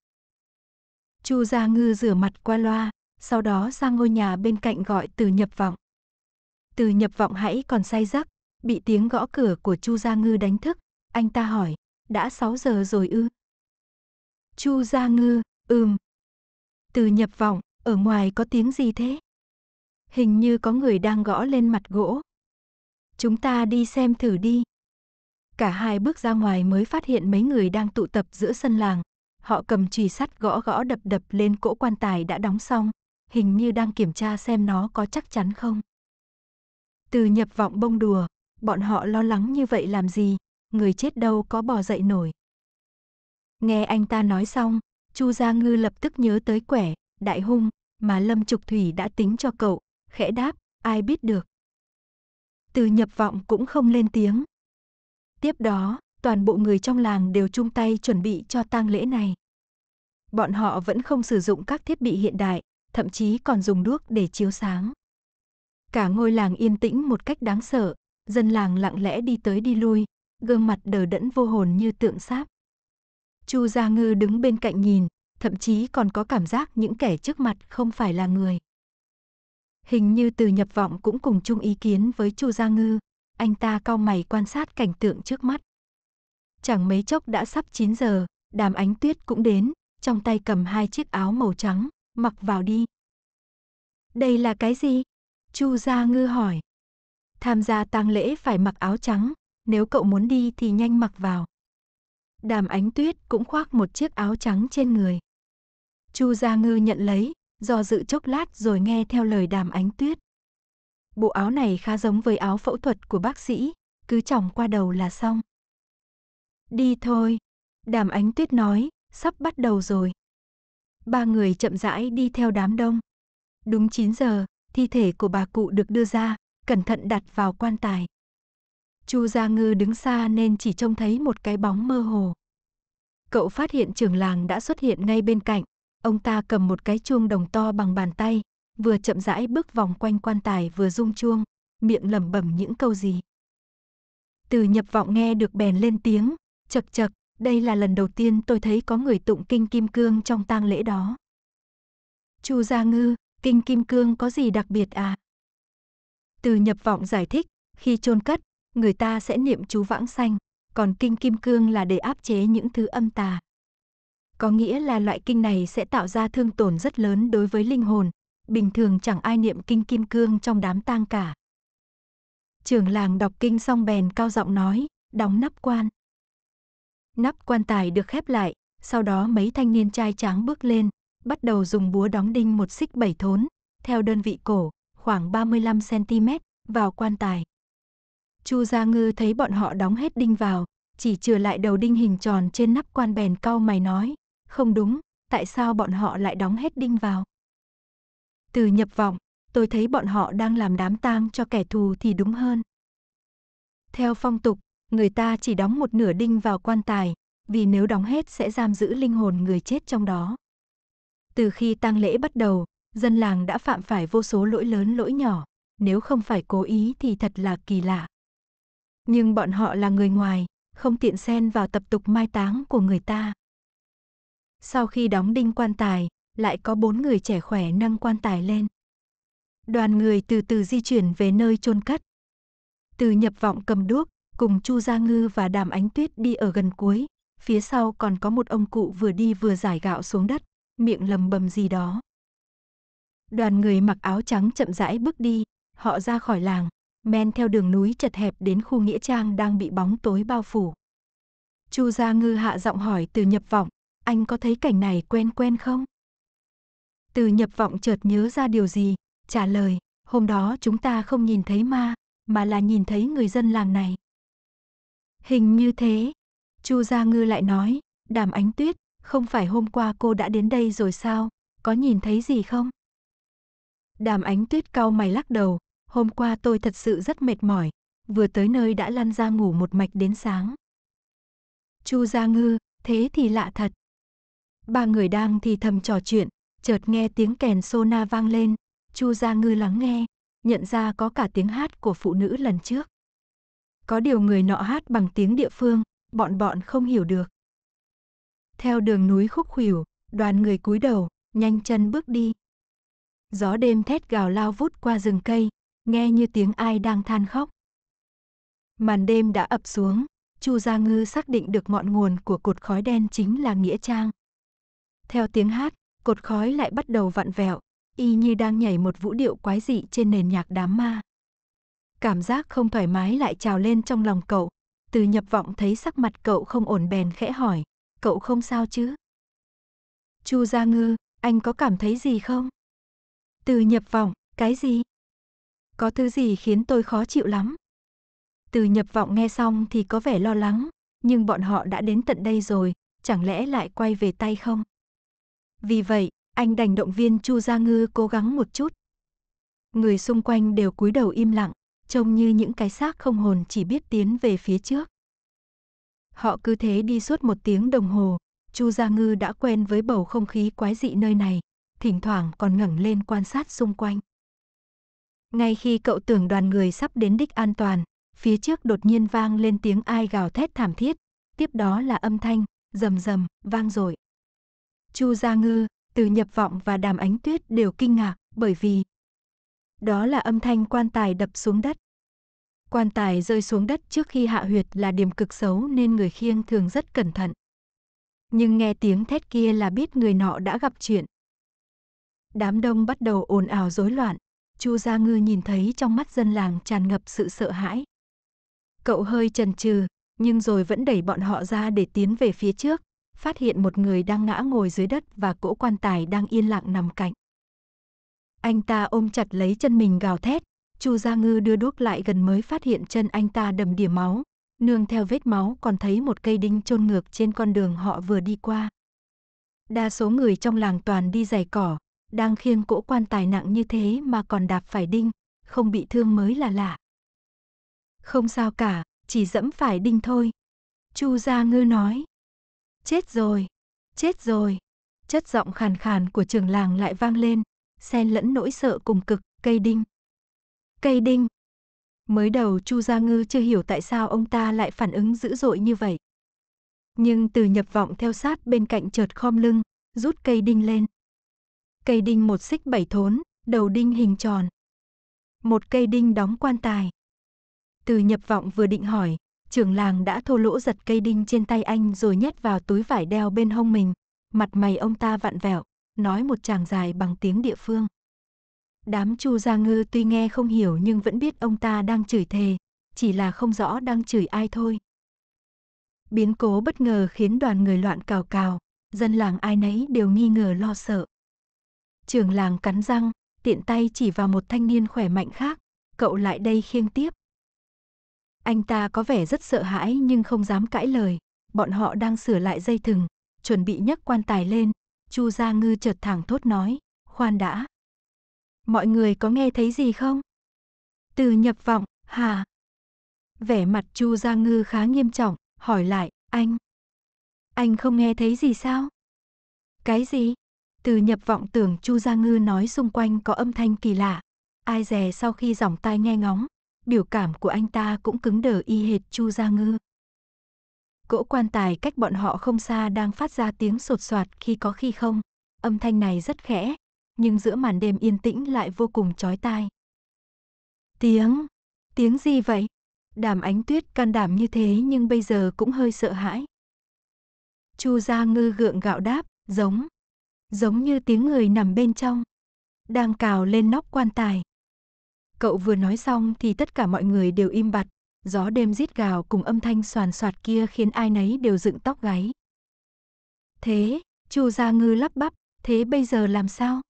Chu Gia Ngư rửa mặt qua loa, sau đó sang ngôi nhà bên cạnh gọi từ nhập vọng từ nhập vọng hãy còn say giấc, bị tiếng gõ cửa của Chu Gia Ngư đánh thức, anh ta hỏi, đã 6 giờ rồi ư? Chu Gia Ngư, ừm. Từ nhập vọng, ở ngoài có tiếng gì thế? Hình như có người đang gõ lên mặt gỗ. Chúng ta đi xem thử đi. Cả hai bước ra ngoài mới phát hiện mấy người đang tụ tập giữa sân làng. Họ cầm chùy sắt gõ gõ đập đập lên cỗ quan tài đã đóng xong, hình như đang kiểm tra xem nó có chắc chắn không. Từ nhập vọng bông đùa, bọn họ lo lắng như vậy làm gì, người chết đâu có bò dậy nổi. Nghe anh ta nói xong, Chu Gia Ngư lập tức nhớ tới quẻ, đại hung, mà Lâm Trục Thủy đã tính cho cậu, khẽ đáp, ai biết được. Từ nhập vọng cũng không lên tiếng. Tiếp đó, toàn bộ người trong làng đều chung tay chuẩn bị cho tang lễ này. Bọn họ vẫn không sử dụng các thiết bị hiện đại, thậm chí còn dùng đuốc để chiếu sáng. Cả ngôi làng yên tĩnh một cách đáng sợ, dân làng lặng lẽ đi tới đi lui, gương mặt đờ đẫn vô hồn như tượng sáp. Chu Gia Ngư đứng bên cạnh nhìn, thậm chí còn có cảm giác những kẻ trước mặt không phải là người. Hình như từ nhập vọng cũng cùng chung ý kiến với Chu Gia Ngư, anh ta cau mày quan sát cảnh tượng trước mắt. Chẳng mấy chốc đã sắp 9 giờ, đàm ánh tuyết cũng đến, trong tay cầm hai chiếc áo màu trắng, mặc vào đi. Đây là cái gì? Chu Gia Ngư hỏi. Tham gia tang lễ phải mặc áo trắng, nếu cậu muốn đi thì nhanh mặc vào. Đàm Ánh Tuyết cũng khoác một chiếc áo trắng trên người. Chu Gia Ngư nhận lấy, do dự chốc lát rồi nghe theo lời Đàm Ánh Tuyết. Bộ áo này khá giống với áo phẫu thuật của bác sĩ, cứ chỏng qua đầu là xong. Đi thôi, Đàm Ánh Tuyết nói, sắp bắt đầu rồi. Ba người chậm rãi đi theo đám đông. Đúng 9 giờ, thi thể của bà cụ được đưa ra, cẩn thận đặt vào quan tài. Chu Gia Ngư đứng xa nên chỉ trông thấy một cái bóng mơ hồ. Cậu phát hiện trưởng làng đã xuất hiện ngay bên cạnh, ông ta cầm một cái chuông đồng to bằng bàn tay, vừa chậm rãi bước vòng quanh quan tài vừa rung chuông, miệng lẩm bẩm những câu gì. Từ nhập vọng nghe được bèn lên tiếng, chật chật, đây là lần đầu tiên tôi thấy có người tụng kinh kim cương trong tang lễ đó. Chu Gia Ngư, Kinh Kim Cương có gì đặc biệt à? Từ nhập vọng giải thích, khi chôn cất, người ta sẽ niệm chú vãng sanh, còn Kinh Kim Cương là để áp chế những thứ âm tà. Có nghĩa là loại kinh này sẽ tạo ra thương tổn rất lớn đối với linh hồn, bình thường chẳng ai niệm Kinh Kim Cương trong đám tang cả. Trường làng đọc kinh xong bèn cao giọng nói, đóng nắp quan. Nắp quan tài được khép lại, sau đó mấy thanh niên trai tráng bước lên, bắt đầu dùng búa đóng đinh một xích bảy thốn, theo đơn vị cổ, khoảng 35 cm vào quan tài. Chu Gia Ngư thấy bọn họ đóng hết đinh vào, chỉ chừa lại đầu đinh hình tròn trên nắp quan bèn cau mày nói, không đúng, tại sao bọn họ lại đóng hết đinh vào? Từ nhập vọng, tôi thấy bọn họ đang làm đám tang cho kẻ thù thì đúng hơn. Theo phong tục, người ta chỉ đóng một nửa đinh vào quan tài, vì nếu đóng hết sẽ giam giữ linh hồn người chết trong đó. Từ khi tang lễ bắt đầu, dân làng đã phạm phải vô số lỗi lớn lỗi nhỏ, nếu không phải cố ý thì thật là kỳ lạ. Nhưng bọn họ là người ngoài, không tiện xen vào tập tục mai táng của người ta. Sau khi đóng đinh quan tài, lại có bốn người trẻ khỏe nâng quan tài lên. Đoàn người từ từ di chuyển về nơi chôn cất. Từ nhập vọng cầm đuốc, cùng Chu Gia Ngư và Đàm Ánh Tuyết đi ở gần cuối, phía sau còn có một ông cụ vừa đi vừa giải gạo xuống đất miệng lầm bầm gì đó. Đoàn người mặc áo trắng chậm rãi bước đi, họ ra khỏi làng, men theo đường núi chật hẹp đến khu nghĩa trang đang bị bóng tối bao phủ. Chu Gia Ngư hạ giọng hỏi từ nhập vọng, anh có thấy cảnh này quen quen không? Từ nhập vọng chợt nhớ ra điều gì, trả lời, hôm đó chúng ta không nhìn thấy ma, mà là nhìn thấy người dân làng này. Hình như thế, Chu Gia Ngư lại nói, đàm ánh tuyết, không phải hôm qua cô đã đến đây rồi sao, có nhìn thấy gì không? Đàm ánh tuyết cau mày lắc đầu, hôm qua tôi thật sự rất mệt mỏi, vừa tới nơi đã lăn ra ngủ một mạch đến sáng. Chu Gia Ngư, thế thì lạ thật. Ba người đang thì thầm trò chuyện, chợt nghe tiếng kèn sona vang lên, Chu Gia Ngư lắng nghe, nhận ra có cả tiếng hát của phụ nữ lần trước. Có điều người nọ hát bằng tiếng địa phương, bọn bọn không hiểu được theo đường núi khúc khuỷu, đoàn người cúi đầu, nhanh chân bước đi. Gió đêm thét gào lao vút qua rừng cây, nghe như tiếng ai đang than khóc. Màn đêm đã ập xuống, Chu Gia Ngư xác định được ngọn nguồn của cột khói đen chính là Nghĩa Trang. Theo tiếng hát, cột khói lại bắt đầu vặn vẹo, y như đang nhảy một vũ điệu quái dị trên nền nhạc đám ma. Cảm giác không thoải mái lại trào lên trong lòng cậu, từ nhập vọng thấy sắc mặt cậu không ổn bèn khẽ hỏi, cậu không sao chứ? Chu Gia Ngư, anh có cảm thấy gì không? Từ nhập vọng, cái gì? Có thứ gì khiến tôi khó chịu lắm. Từ nhập vọng nghe xong thì có vẻ lo lắng, nhưng bọn họ đã đến tận đây rồi, chẳng lẽ lại quay về tay không? Vì vậy, anh đành động viên Chu Gia Ngư cố gắng một chút. Người xung quanh đều cúi đầu im lặng, trông như những cái xác không hồn chỉ biết tiến về phía trước. Họ cứ thế đi suốt một tiếng đồng hồ, Chu Gia Ngư đã quen với bầu không khí quái dị nơi này, thỉnh thoảng còn ngẩng lên quan sát xung quanh. Ngay khi cậu tưởng đoàn người sắp đến đích an toàn, phía trước đột nhiên vang lên tiếng ai gào thét thảm thiết, tiếp đó là âm thanh rầm rầm vang dội. Chu Gia Ngư, Từ Nhập Vọng và Đàm Ánh Tuyết đều kinh ngạc bởi vì đó là âm thanh quan tài đập xuống đất. Quan tài rơi xuống đất trước khi hạ huyệt là điểm cực xấu nên người khiêng thường rất cẩn thận. Nhưng nghe tiếng thét kia là biết người nọ đã gặp chuyện. Đám đông bắt đầu ồn ào rối loạn, Chu Gia Ngư nhìn thấy trong mắt dân làng tràn ngập sự sợ hãi. Cậu hơi chần chừ, nhưng rồi vẫn đẩy bọn họ ra để tiến về phía trước, phát hiện một người đang ngã ngồi dưới đất và cỗ quan tài đang yên lặng nằm cạnh. Anh ta ôm chặt lấy chân mình gào thét, Chu Gia Ngư đưa đuốc lại gần mới phát hiện chân anh ta đầm đìa máu, nương theo vết máu còn thấy một cây đinh chôn ngược trên con đường họ vừa đi qua. Đa số người trong làng toàn đi giày cỏ, đang khiêng cỗ quan tài nặng như thế mà còn đạp phải đinh, không bị thương mới là lạ. Không sao cả, chỉ dẫm phải đinh thôi. Chu Gia Ngư nói. Chết rồi, chết rồi. Chất giọng khàn khàn của trường làng lại vang lên, xen lẫn nỗi sợ cùng cực, cây đinh, Cây đinh. Mới đầu Chu Gia Ngư chưa hiểu tại sao ông ta lại phản ứng dữ dội như vậy. Nhưng từ nhập vọng theo sát bên cạnh chợt khom lưng, rút cây đinh lên. Cây đinh một xích bảy thốn, đầu đinh hình tròn. Một cây đinh đóng quan tài. Từ nhập vọng vừa định hỏi, trưởng làng đã thô lỗ giật cây đinh trên tay anh rồi nhét vào túi vải đeo bên hông mình. Mặt mày ông ta vặn vẹo, nói một chàng dài bằng tiếng địa phương. Đám Chu Gia Ngư tuy nghe không hiểu nhưng vẫn biết ông ta đang chửi thề, chỉ là không rõ đang chửi ai thôi. Biến cố bất ngờ khiến đoàn người loạn cào cào, dân làng ai nấy đều nghi ngờ lo sợ. Trường làng cắn răng, tiện tay chỉ vào một thanh niên khỏe mạnh khác, cậu lại đây khiêng tiếp. Anh ta có vẻ rất sợ hãi nhưng không dám cãi lời, bọn họ đang sửa lại dây thừng, chuẩn bị nhấc quan tài lên, Chu Gia Ngư chợt thẳng thốt nói, khoan đã, Mọi người có nghe thấy gì không? Từ nhập vọng, hả? Vẻ mặt Chu Gia Ngư khá nghiêm trọng, hỏi lại, anh. Anh không nghe thấy gì sao? Cái gì? Từ nhập vọng tưởng Chu Gia Ngư nói xung quanh có âm thanh kỳ lạ. Ai dè sau khi giỏng tai nghe ngóng, biểu cảm của anh ta cũng cứng đờ y hệt Chu Gia Ngư. Cỗ quan tài cách bọn họ không xa đang phát ra tiếng sột soạt khi có khi không. Âm thanh này rất khẽ, nhưng giữa màn đêm yên tĩnh lại vô cùng chói tai. Tiếng, tiếng gì vậy? Đàm ánh tuyết can đảm như thế nhưng bây giờ cũng hơi sợ hãi. Chu Gia Ngư gượng gạo đáp, giống, giống như tiếng người nằm bên trong, đang cào lên nóc quan tài. Cậu vừa nói xong thì tất cả mọi người đều im bặt, gió đêm rít gào cùng âm thanh soàn soạt kia khiến ai nấy đều dựng tóc gáy. Thế, Chu Gia Ngư lắp bắp, thế bây giờ làm sao?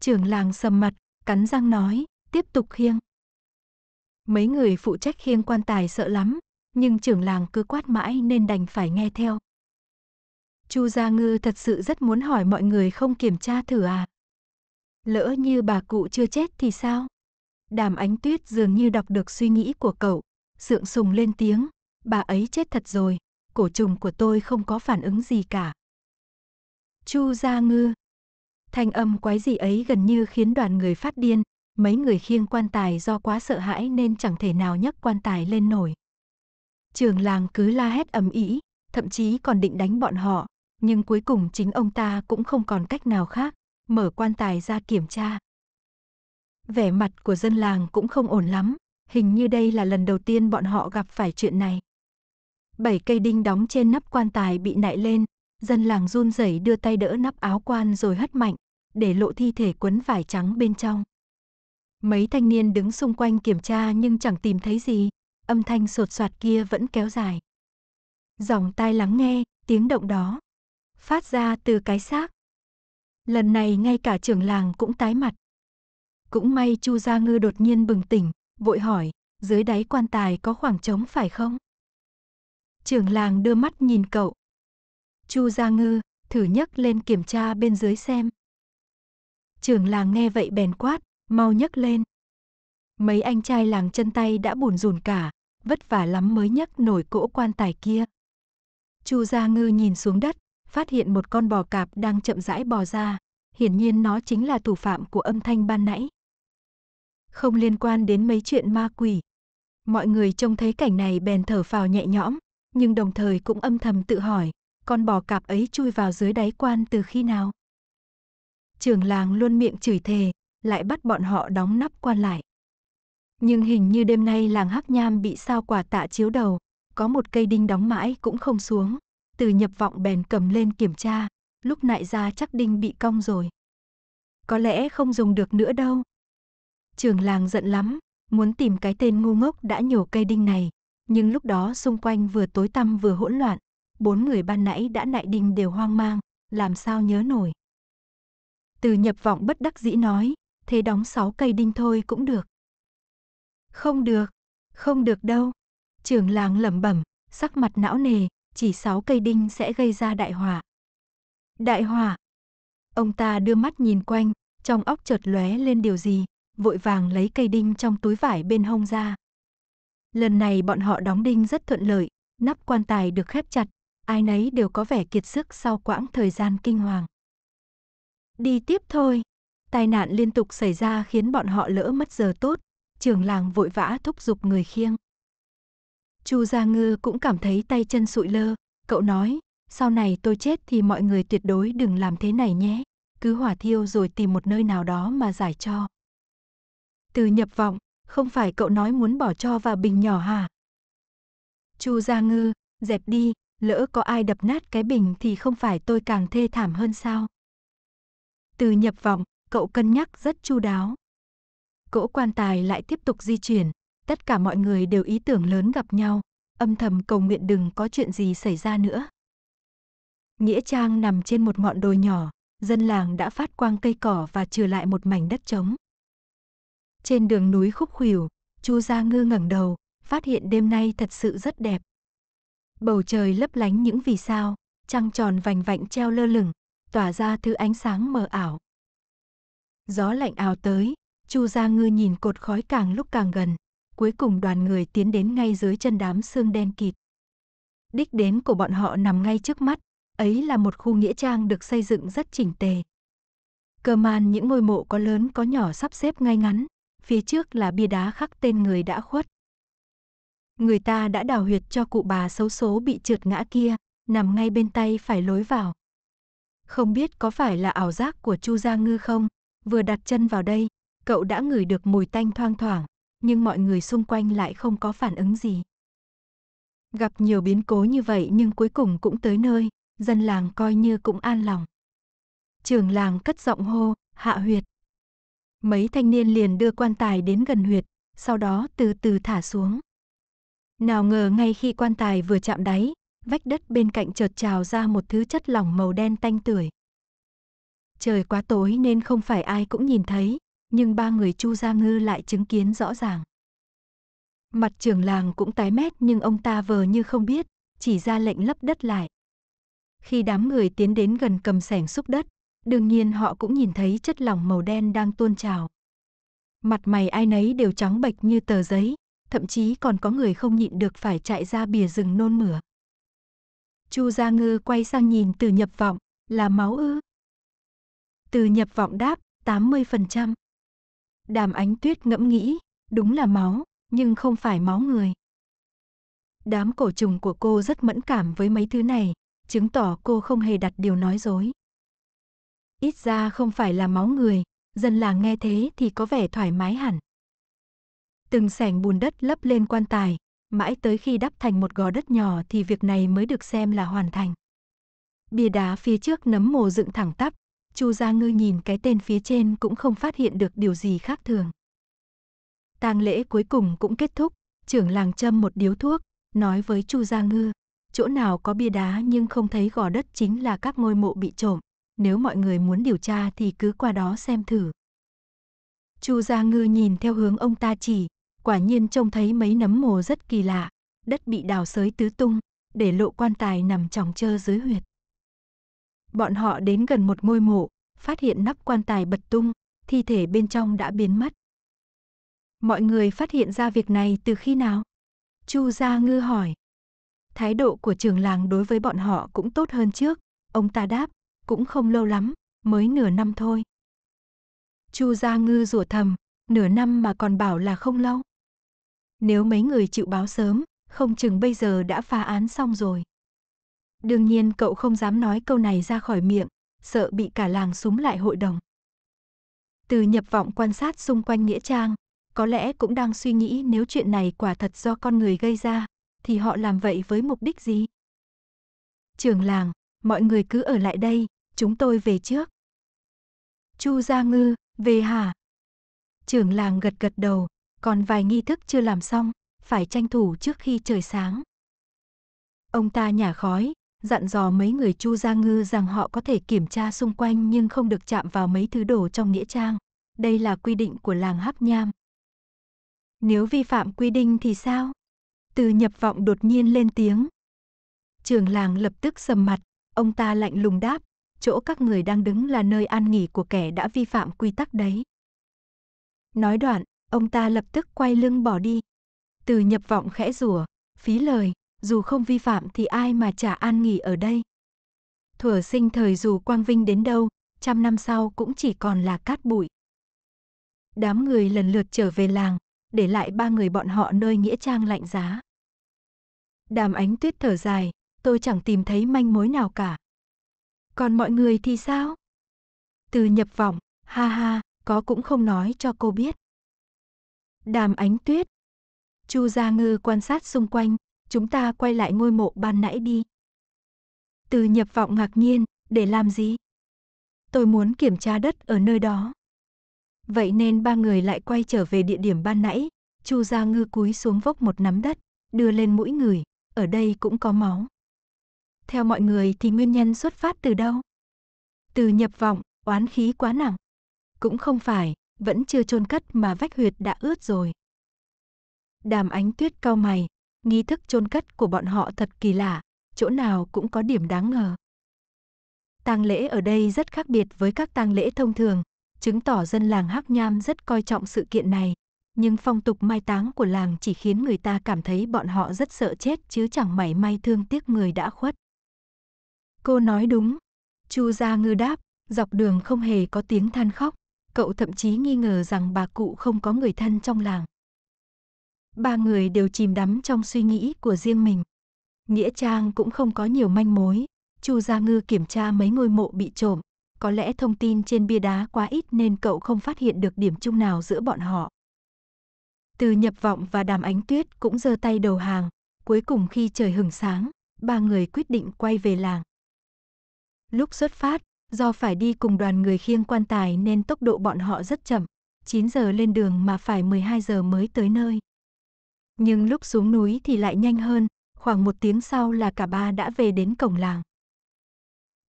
trưởng làng sầm mặt, cắn răng nói, tiếp tục khiêng. Mấy người phụ trách khiêng quan tài sợ lắm, nhưng trưởng làng cứ quát mãi nên đành phải nghe theo. Chu Gia Ngư thật sự rất muốn hỏi mọi người không kiểm tra thử à? Lỡ như bà cụ chưa chết thì sao? Đàm ánh tuyết dường như đọc được suy nghĩ của cậu, sượng sùng lên tiếng, bà ấy chết thật rồi, cổ trùng của tôi không có phản ứng gì cả. Chu Gia Ngư, Thanh âm quái gì ấy gần như khiến đoàn người phát điên, mấy người khiêng quan tài do quá sợ hãi nên chẳng thể nào nhấc quan tài lên nổi. Trường làng cứ la hét ầm ĩ, thậm chí còn định đánh bọn họ, nhưng cuối cùng chính ông ta cũng không còn cách nào khác, mở quan tài ra kiểm tra. Vẻ mặt của dân làng cũng không ổn lắm, hình như đây là lần đầu tiên bọn họ gặp phải chuyện này. Bảy cây đinh đóng trên nắp quan tài bị nại lên, Dân làng run rẩy đưa tay đỡ nắp áo quan rồi hất mạnh, để lộ thi thể quấn vải trắng bên trong. Mấy thanh niên đứng xung quanh kiểm tra nhưng chẳng tìm thấy gì, âm thanh sột soạt kia vẫn kéo dài. Dòng tai lắng nghe, tiếng động đó phát ra từ cái xác. Lần này ngay cả trưởng làng cũng tái mặt. Cũng may Chu Gia Ngư đột nhiên bừng tỉnh, vội hỏi, dưới đáy quan tài có khoảng trống phải không? Trưởng làng đưa mắt nhìn cậu, Chu Gia Ngư, thử nhấc lên kiểm tra bên dưới xem. Trưởng làng nghe vậy bèn quát, mau nhấc lên. Mấy anh trai làng chân tay đã bùn rùn cả, vất vả lắm mới nhấc nổi cỗ quan tài kia. Chu Gia Ngư nhìn xuống đất, phát hiện một con bò cạp đang chậm rãi bò ra, hiển nhiên nó chính là thủ phạm của âm thanh ban nãy. Không liên quan đến mấy chuyện ma quỷ. Mọi người trông thấy cảnh này bèn thở phào nhẹ nhõm, nhưng đồng thời cũng âm thầm tự hỏi, con bò cạp ấy chui vào dưới đáy quan từ khi nào? Trưởng làng luôn miệng chửi thề, lại bắt bọn họ đóng nắp quan lại. Nhưng hình như đêm nay làng Hắc Nham bị sao quả tạ chiếu đầu, có một cây đinh đóng mãi cũng không xuống. Từ nhập vọng bèn cầm lên kiểm tra, lúc nãy ra chắc đinh bị cong rồi. Có lẽ không dùng được nữa đâu. Trường làng giận lắm, muốn tìm cái tên ngu ngốc đã nhổ cây đinh này, nhưng lúc đó xung quanh vừa tối tăm vừa hỗn loạn, bốn người ban nãy đã nại đinh đều hoang mang, làm sao nhớ nổi. Từ nhập vọng bất đắc dĩ nói, thế đóng sáu cây đinh thôi cũng được. Không được, không được đâu. Trưởng làng lẩm bẩm, sắc mặt não nề, chỉ sáu cây đinh sẽ gây ra đại hỏa. Đại hỏa. Ông ta đưa mắt nhìn quanh, trong óc chợt lóe lên điều gì, vội vàng lấy cây đinh trong túi vải bên hông ra. Lần này bọn họ đóng đinh rất thuận lợi, nắp quan tài được khép chặt, ai nấy đều có vẻ kiệt sức sau quãng thời gian kinh hoàng. Đi tiếp thôi. Tai nạn liên tục xảy ra khiến bọn họ lỡ mất giờ tốt, trường làng vội vã thúc giục người khiêng. Chu Gia Ngư cũng cảm thấy tay chân sụi lơ, cậu nói, sau này tôi chết thì mọi người tuyệt đối đừng làm thế này nhé, cứ hỏa thiêu rồi tìm một nơi nào đó mà giải cho. Từ nhập vọng, không phải cậu nói muốn bỏ cho và bình nhỏ hả? Chu Gia Ngư, dẹp đi, lỡ có ai đập nát cái bình thì không phải tôi càng thê thảm hơn sao? Từ nhập vọng, cậu cân nhắc rất chu đáo. Cỗ quan tài lại tiếp tục di chuyển, tất cả mọi người đều ý tưởng lớn gặp nhau, âm thầm cầu nguyện đừng có chuyện gì xảy ra nữa. Nghĩa Trang nằm trên một ngọn đồi nhỏ, dân làng đã phát quang cây cỏ và trừ lại một mảnh đất trống. Trên đường núi khúc khuỷu, Chu Gia Ngư ngẩng đầu, phát hiện đêm nay thật sự rất đẹp, Bầu trời lấp lánh những vì sao, trăng tròn vành vạnh treo lơ lửng, tỏa ra thứ ánh sáng mờ ảo. Gió lạnh ào tới, Chu Gia Ngư nhìn cột khói càng lúc càng gần, cuối cùng đoàn người tiến đến ngay dưới chân đám xương đen kịt. Đích đến của bọn họ nằm ngay trước mắt, ấy là một khu nghĩa trang được xây dựng rất chỉnh tề. Cơ man những ngôi mộ có lớn có nhỏ sắp xếp ngay ngắn, phía trước là bia đá khắc tên người đã khuất, Người ta đã đào huyệt cho cụ bà xấu số bị trượt ngã kia, nằm ngay bên tay phải lối vào. Không biết có phải là ảo giác của Chu Gia Ngư không, vừa đặt chân vào đây, cậu đã ngửi được mùi tanh thoang thoảng, nhưng mọi người xung quanh lại không có phản ứng gì. Gặp nhiều biến cố như vậy nhưng cuối cùng cũng tới nơi, dân làng coi như cũng an lòng. Trường làng cất giọng hô, hạ huyệt. Mấy thanh niên liền đưa quan tài đến gần huyệt, sau đó từ từ thả xuống. Nào ngờ ngay khi quan tài vừa chạm đáy, vách đất bên cạnh chợt trào ra một thứ chất lỏng màu đen tanh tưởi. Trời quá tối nên không phải ai cũng nhìn thấy, nhưng ba người Chu Gia Ngư lại chứng kiến rõ ràng. Mặt trưởng làng cũng tái mét nhưng ông ta vờ như không biết, chỉ ra lệnh lấp đất lại. Khi đám người tiến đến gần cầm sẻng xúc đất, đương nhiên họ cũng nhìn thấy chất lỏng màu đen đang tuôn trào. Mặt mày ai nấy đều trắng bệch như tờ giấy, thậm chí còn có người không nhịn được phải chạy ra bìa rừng nôn mửa. Chu Gia Ngư quay sang nhìn từ nhập vọng, là máu ư? Từ nhập vọng đáp, 80%. Đàm ánh tuyết ngẫm nghĩ, đúng là máu, nhưng không phải máu người. Đám cổ trùng của cô rất mẫn cảm với mấy thứ này, chứng tỏ cô không hề đặt điều nói dối. Ít ra không phải là máu người, dân làng nghe thế thì có vẻ thoải mái hẳn từng sảnh bùn đất lấp lên quan tài, mãi tới khi đắp thành một gò đất nhỏ thì việc này mới được xem là hoàn thành. Bia đá phía trước nấm mồ dựng thẳng tắp, Chu Gia Ngư nhìn cái tên phía trên cũng không phát hiện được điều gì khác thường. Tang lễ cuối cùng cũng kết thúc, trưởng làng châm một điếu thuốc, nói với Chu Gia Ngư, chỗ nào có bia đá nhưng không thấy gò đất chính là các ngôi mộ bị trộm, nếu mọi người muốn điều tra thì cứ qua đó xem thử. Chu Gia Ngư nhìn theo hướng ông ta chỉ, quả nhiên trông thấy mấy nấm mồ rất kỳ lạ, đất bị đào sới tứ tung, để lộ quan tài nằm tròng trơ dưới huyệt. Bọn họ đến gần một ngôi mộ, phát hiện nắp quan tài bật tung, thi thể bên trong đã biến mất. Mọi người phát hiện ra việc này từ khi nào? Chu Gia Ngư hỏi. Thái độ của trường làng đối với bọn họ cũng tốt hơn trước, ông ta đáp, cũng không lâu lắm, mới nửa năm thôi. Chu Gia Ngư rủa thầm, nửa năm mà còn bảo là không lâu. Nếu mấy người chịu báo sớm, không chừng bây giờ đã phá án xong rồi. Đương nhiên cậu không dám nói câu này ra khỏi miệng, sợ bị cả làng súng lại hội đồng. Từ nhập vọng quan sát xung quanh Nghĩa Trang, có lẽ cũng đang suy nghĩ nếu chuyện này quả thật do con người gây ra, thì họ làm vậy với mục đích gì? Trường làng, mọi người cứ ở lại đây, chúng tôi về trước. Chu Gia Ngư, về hả? trường làng gật gật đầu, còn vài nghi thức chưa làm xong, phải tranh thủ trước khi trời sáng. Ông ta nhả khói, dặn dò mấy người Chu Gia Ngư rằng họ có thể kiểm tra xung quanh nhưng không được chạm vào mấy thứ đồ trong nghĩa trang. Đây là quy định của làng Hắc Nham. Nếu vi phạm quy định thì sao? Từ nhập vọng đột nhiên lên tiếng. Trường làng lập tức sầm mặt, ông ta lạnh lùng đáp, chỗ các người đang đứng là nơi an nghỉ của kẻ đã vi phạm quy tắc đấy. Nói đoạn, ông ta lập tức quay lưng bỏ đi. Từ nhập vọng khẽ rủa, phí lời, dù không vi phạm thì ai mà chả an nghỉ ở đây. Thuở sinh thời dù quang vinh đến đâu, trăm năm sau cũng chỉ còn là cát bụi. Đám người lần lượt trở về làng, để lại ba người bọn họ nơi nghĩa trang lạnh giá. Đàm ánh tuyết thở dài, tôi chẳng tìm thấy manh mối nào cả. Còn mọi người thì sao? Từ nhập vọng, ha ha, có cũng không nói cho cô biết. Đàm Ánh Tuyết. Chu Gia Ngư quan sát xung quanh, chúng ta quay lại ngôi mộ ban nãy đi. Từ nhập vọng ngạc nhiên, để làm gì? Tôi muốn kiểm tra đất ở nơi đó. Vậy nên ba người lại quay trở về địa điểm ban nãy, Chu Gia Ngư cúi xuống vốc một nắm đất, đưa lên mũi người, ở đây cũng có máu. Theo mọi người thì nguyên nhân xuất phát từ đâu? Từ nhập vọng, oán khí quá nặng. Cũng không phải, vẫn chưa chôn cất mà vách huyệt đã ướt rồi. Đàm ánh tuyết cao mày, nghi thức chôn cất của bọn họ thật kỳ lạ, chỗ nào cũng có điểm đáng ngờ. Tang lễ ở đây rất khác biệt với các tang lễ thông thường, chứng tỏ dân làng Hắc Nham rất coi trọng sự kiện này, nhưng phong tục mai táng của làng chỉ khiến người ta cảm thấy bọn họ rất sợ chết chứ chẳng mảy may thương tiếc người đã khuất. Cô nói đúng, Chu Gia Ngư đáp, dọc đường không hề có tiếng than khóc cậu thậm chí nghi ngờ rằng bà cụ không có người thân trong làng. Ba người đều chìm đắm trong suy nghĩ của riêng mình. Nghĩa Trang cũng không có nhiều manh mối, Chu Gia Ngư kiểm tra mấy ngôi mộ bị trộm, có lẽ thông tin trên bia đá quá ít nên cậu không phát hiện được điểm chung nào giữa bọn họ. Từ nhập vọng và đàm ánh tuyết cũng giơ tay đầu hàng, cuối cùng khi trời hừng sáng, ba người quyết định quay về làng. Lúc xuất phát, Do phải đi cùng đoàn người khiêng quan tài nên tốc độ bọn họ rất chậm, 9 giờ lên đường mà phải 12 giờ mới tới nơi. Nhưng lúc xuống núi thì lại nhanh hơn, khoảng một tiếng sau là cả ba đã về đến cổng làng.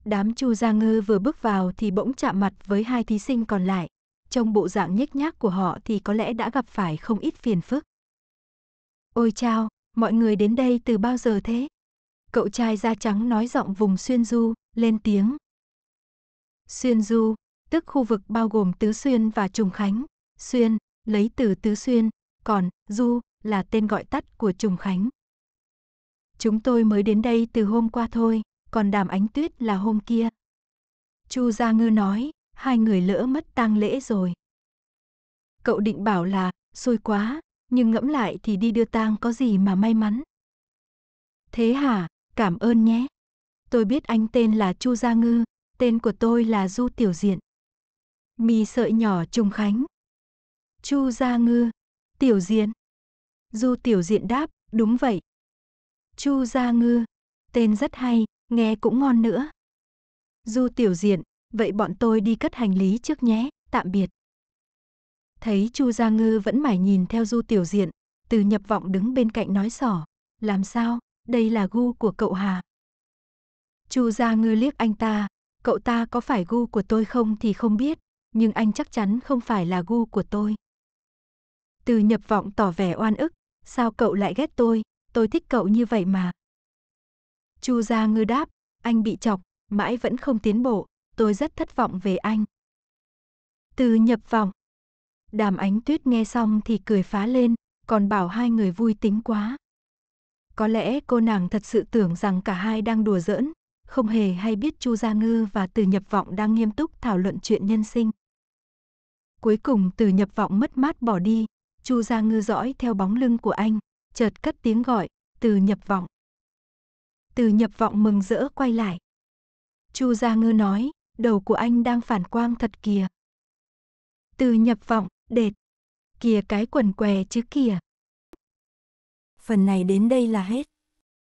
Đám Chu Gia Ngư vừa bước vào thì bỗng chạm mặt với hai thí sinh còn lại, trong bộ dạng nhếch nhác của họ thì có lẽ đã gặp phải không ít phiền phức. Ôi chao, mọi người đến đây từ bao giờ thế? Cậu trai da trắng nói giọng vùng xuyên du, lên tiếng. Xuyên Du, tức khu vực bao gồm Tứ Xuyên và Trùng Khánh. Xuyên, lấy từ Tứ Xuyên, còn Du là tên gọi tắt của Trùng Khánh. Chúng tôi mới đến đây từ hôm qua thôi, còn đàm ánh tuyết là hôm kia. Chu Gia Ngư nói, hai người lỡ mất tang lễ rồi. Cậu định bảo là, xui quá, nhưng ngẫm lại thì đi đưa tang có gì mà may mắn. Thế hả, cảm ơn nhé. Tôi biết anh tên là Chu Gia Ngư, tên của tôi là Du Tiểu Diện. Mì sợi nhỏ Trùng Khánh. Chu Gia Ngư, Tiểu Diện. Du Tiểu Diện đáp, đúng vậy. Chu Gia Ngư, tên rất hay, nghe cũng ngon nữa. Du Tiểu Diện, vậy bọn tôi đi cất hành lý trước nhé, tạm biệt. Thấy Chu Gia Ngư vẫn mải nhìn theo Du Tiểu Diện, từ nhập vọng đứng bên cạnh nói sỏ. Làm sao, đây là gu của cậu Hà. Chu Gia Ngư liếc anh ta, cậu ta có phải gu của tôi không thì không biết, nhưng anh chắc chắn không phải là gu của tôi. Từ nhập vọng tỏ vẻ oan ức, sao cậu lại ghét tôi, tôi thích cậu như vậy mà. Chu Gia Ngư đáp, anh bị chọc, mãi vẫn không tiến bộ, tôi rất thất vọng về anh. Từ nhập vọng. Đàm ánh tuyết nghe xong thì cười phá lên, còn bảo hai người vui tính quá. Có lẽ cô nàng thật sự tưởng rằng cả hai đang đùa giỡn, không hề hay biết Chu Gia Ngư và Từ Nhập Vọng đang nghiêm túc thảo luận chuyện nhân sinh. Cuối cùng Từ Nhập Vọng mất mát bỏ đi, Chu Gia Ngư dõi theo bóng lưng của anh, chợt cất tiếng gọi, "Từ Nhập Vọng." Từ Nhập Vọng mừng rỡ quay lại. Chu Gia Ngư nói, "Đầu của anh đang phản quang thật kìa." Từ Nhập Vọng, "Đệt, kìa cái quần què chứ kìa." Phần này đến đây là hết.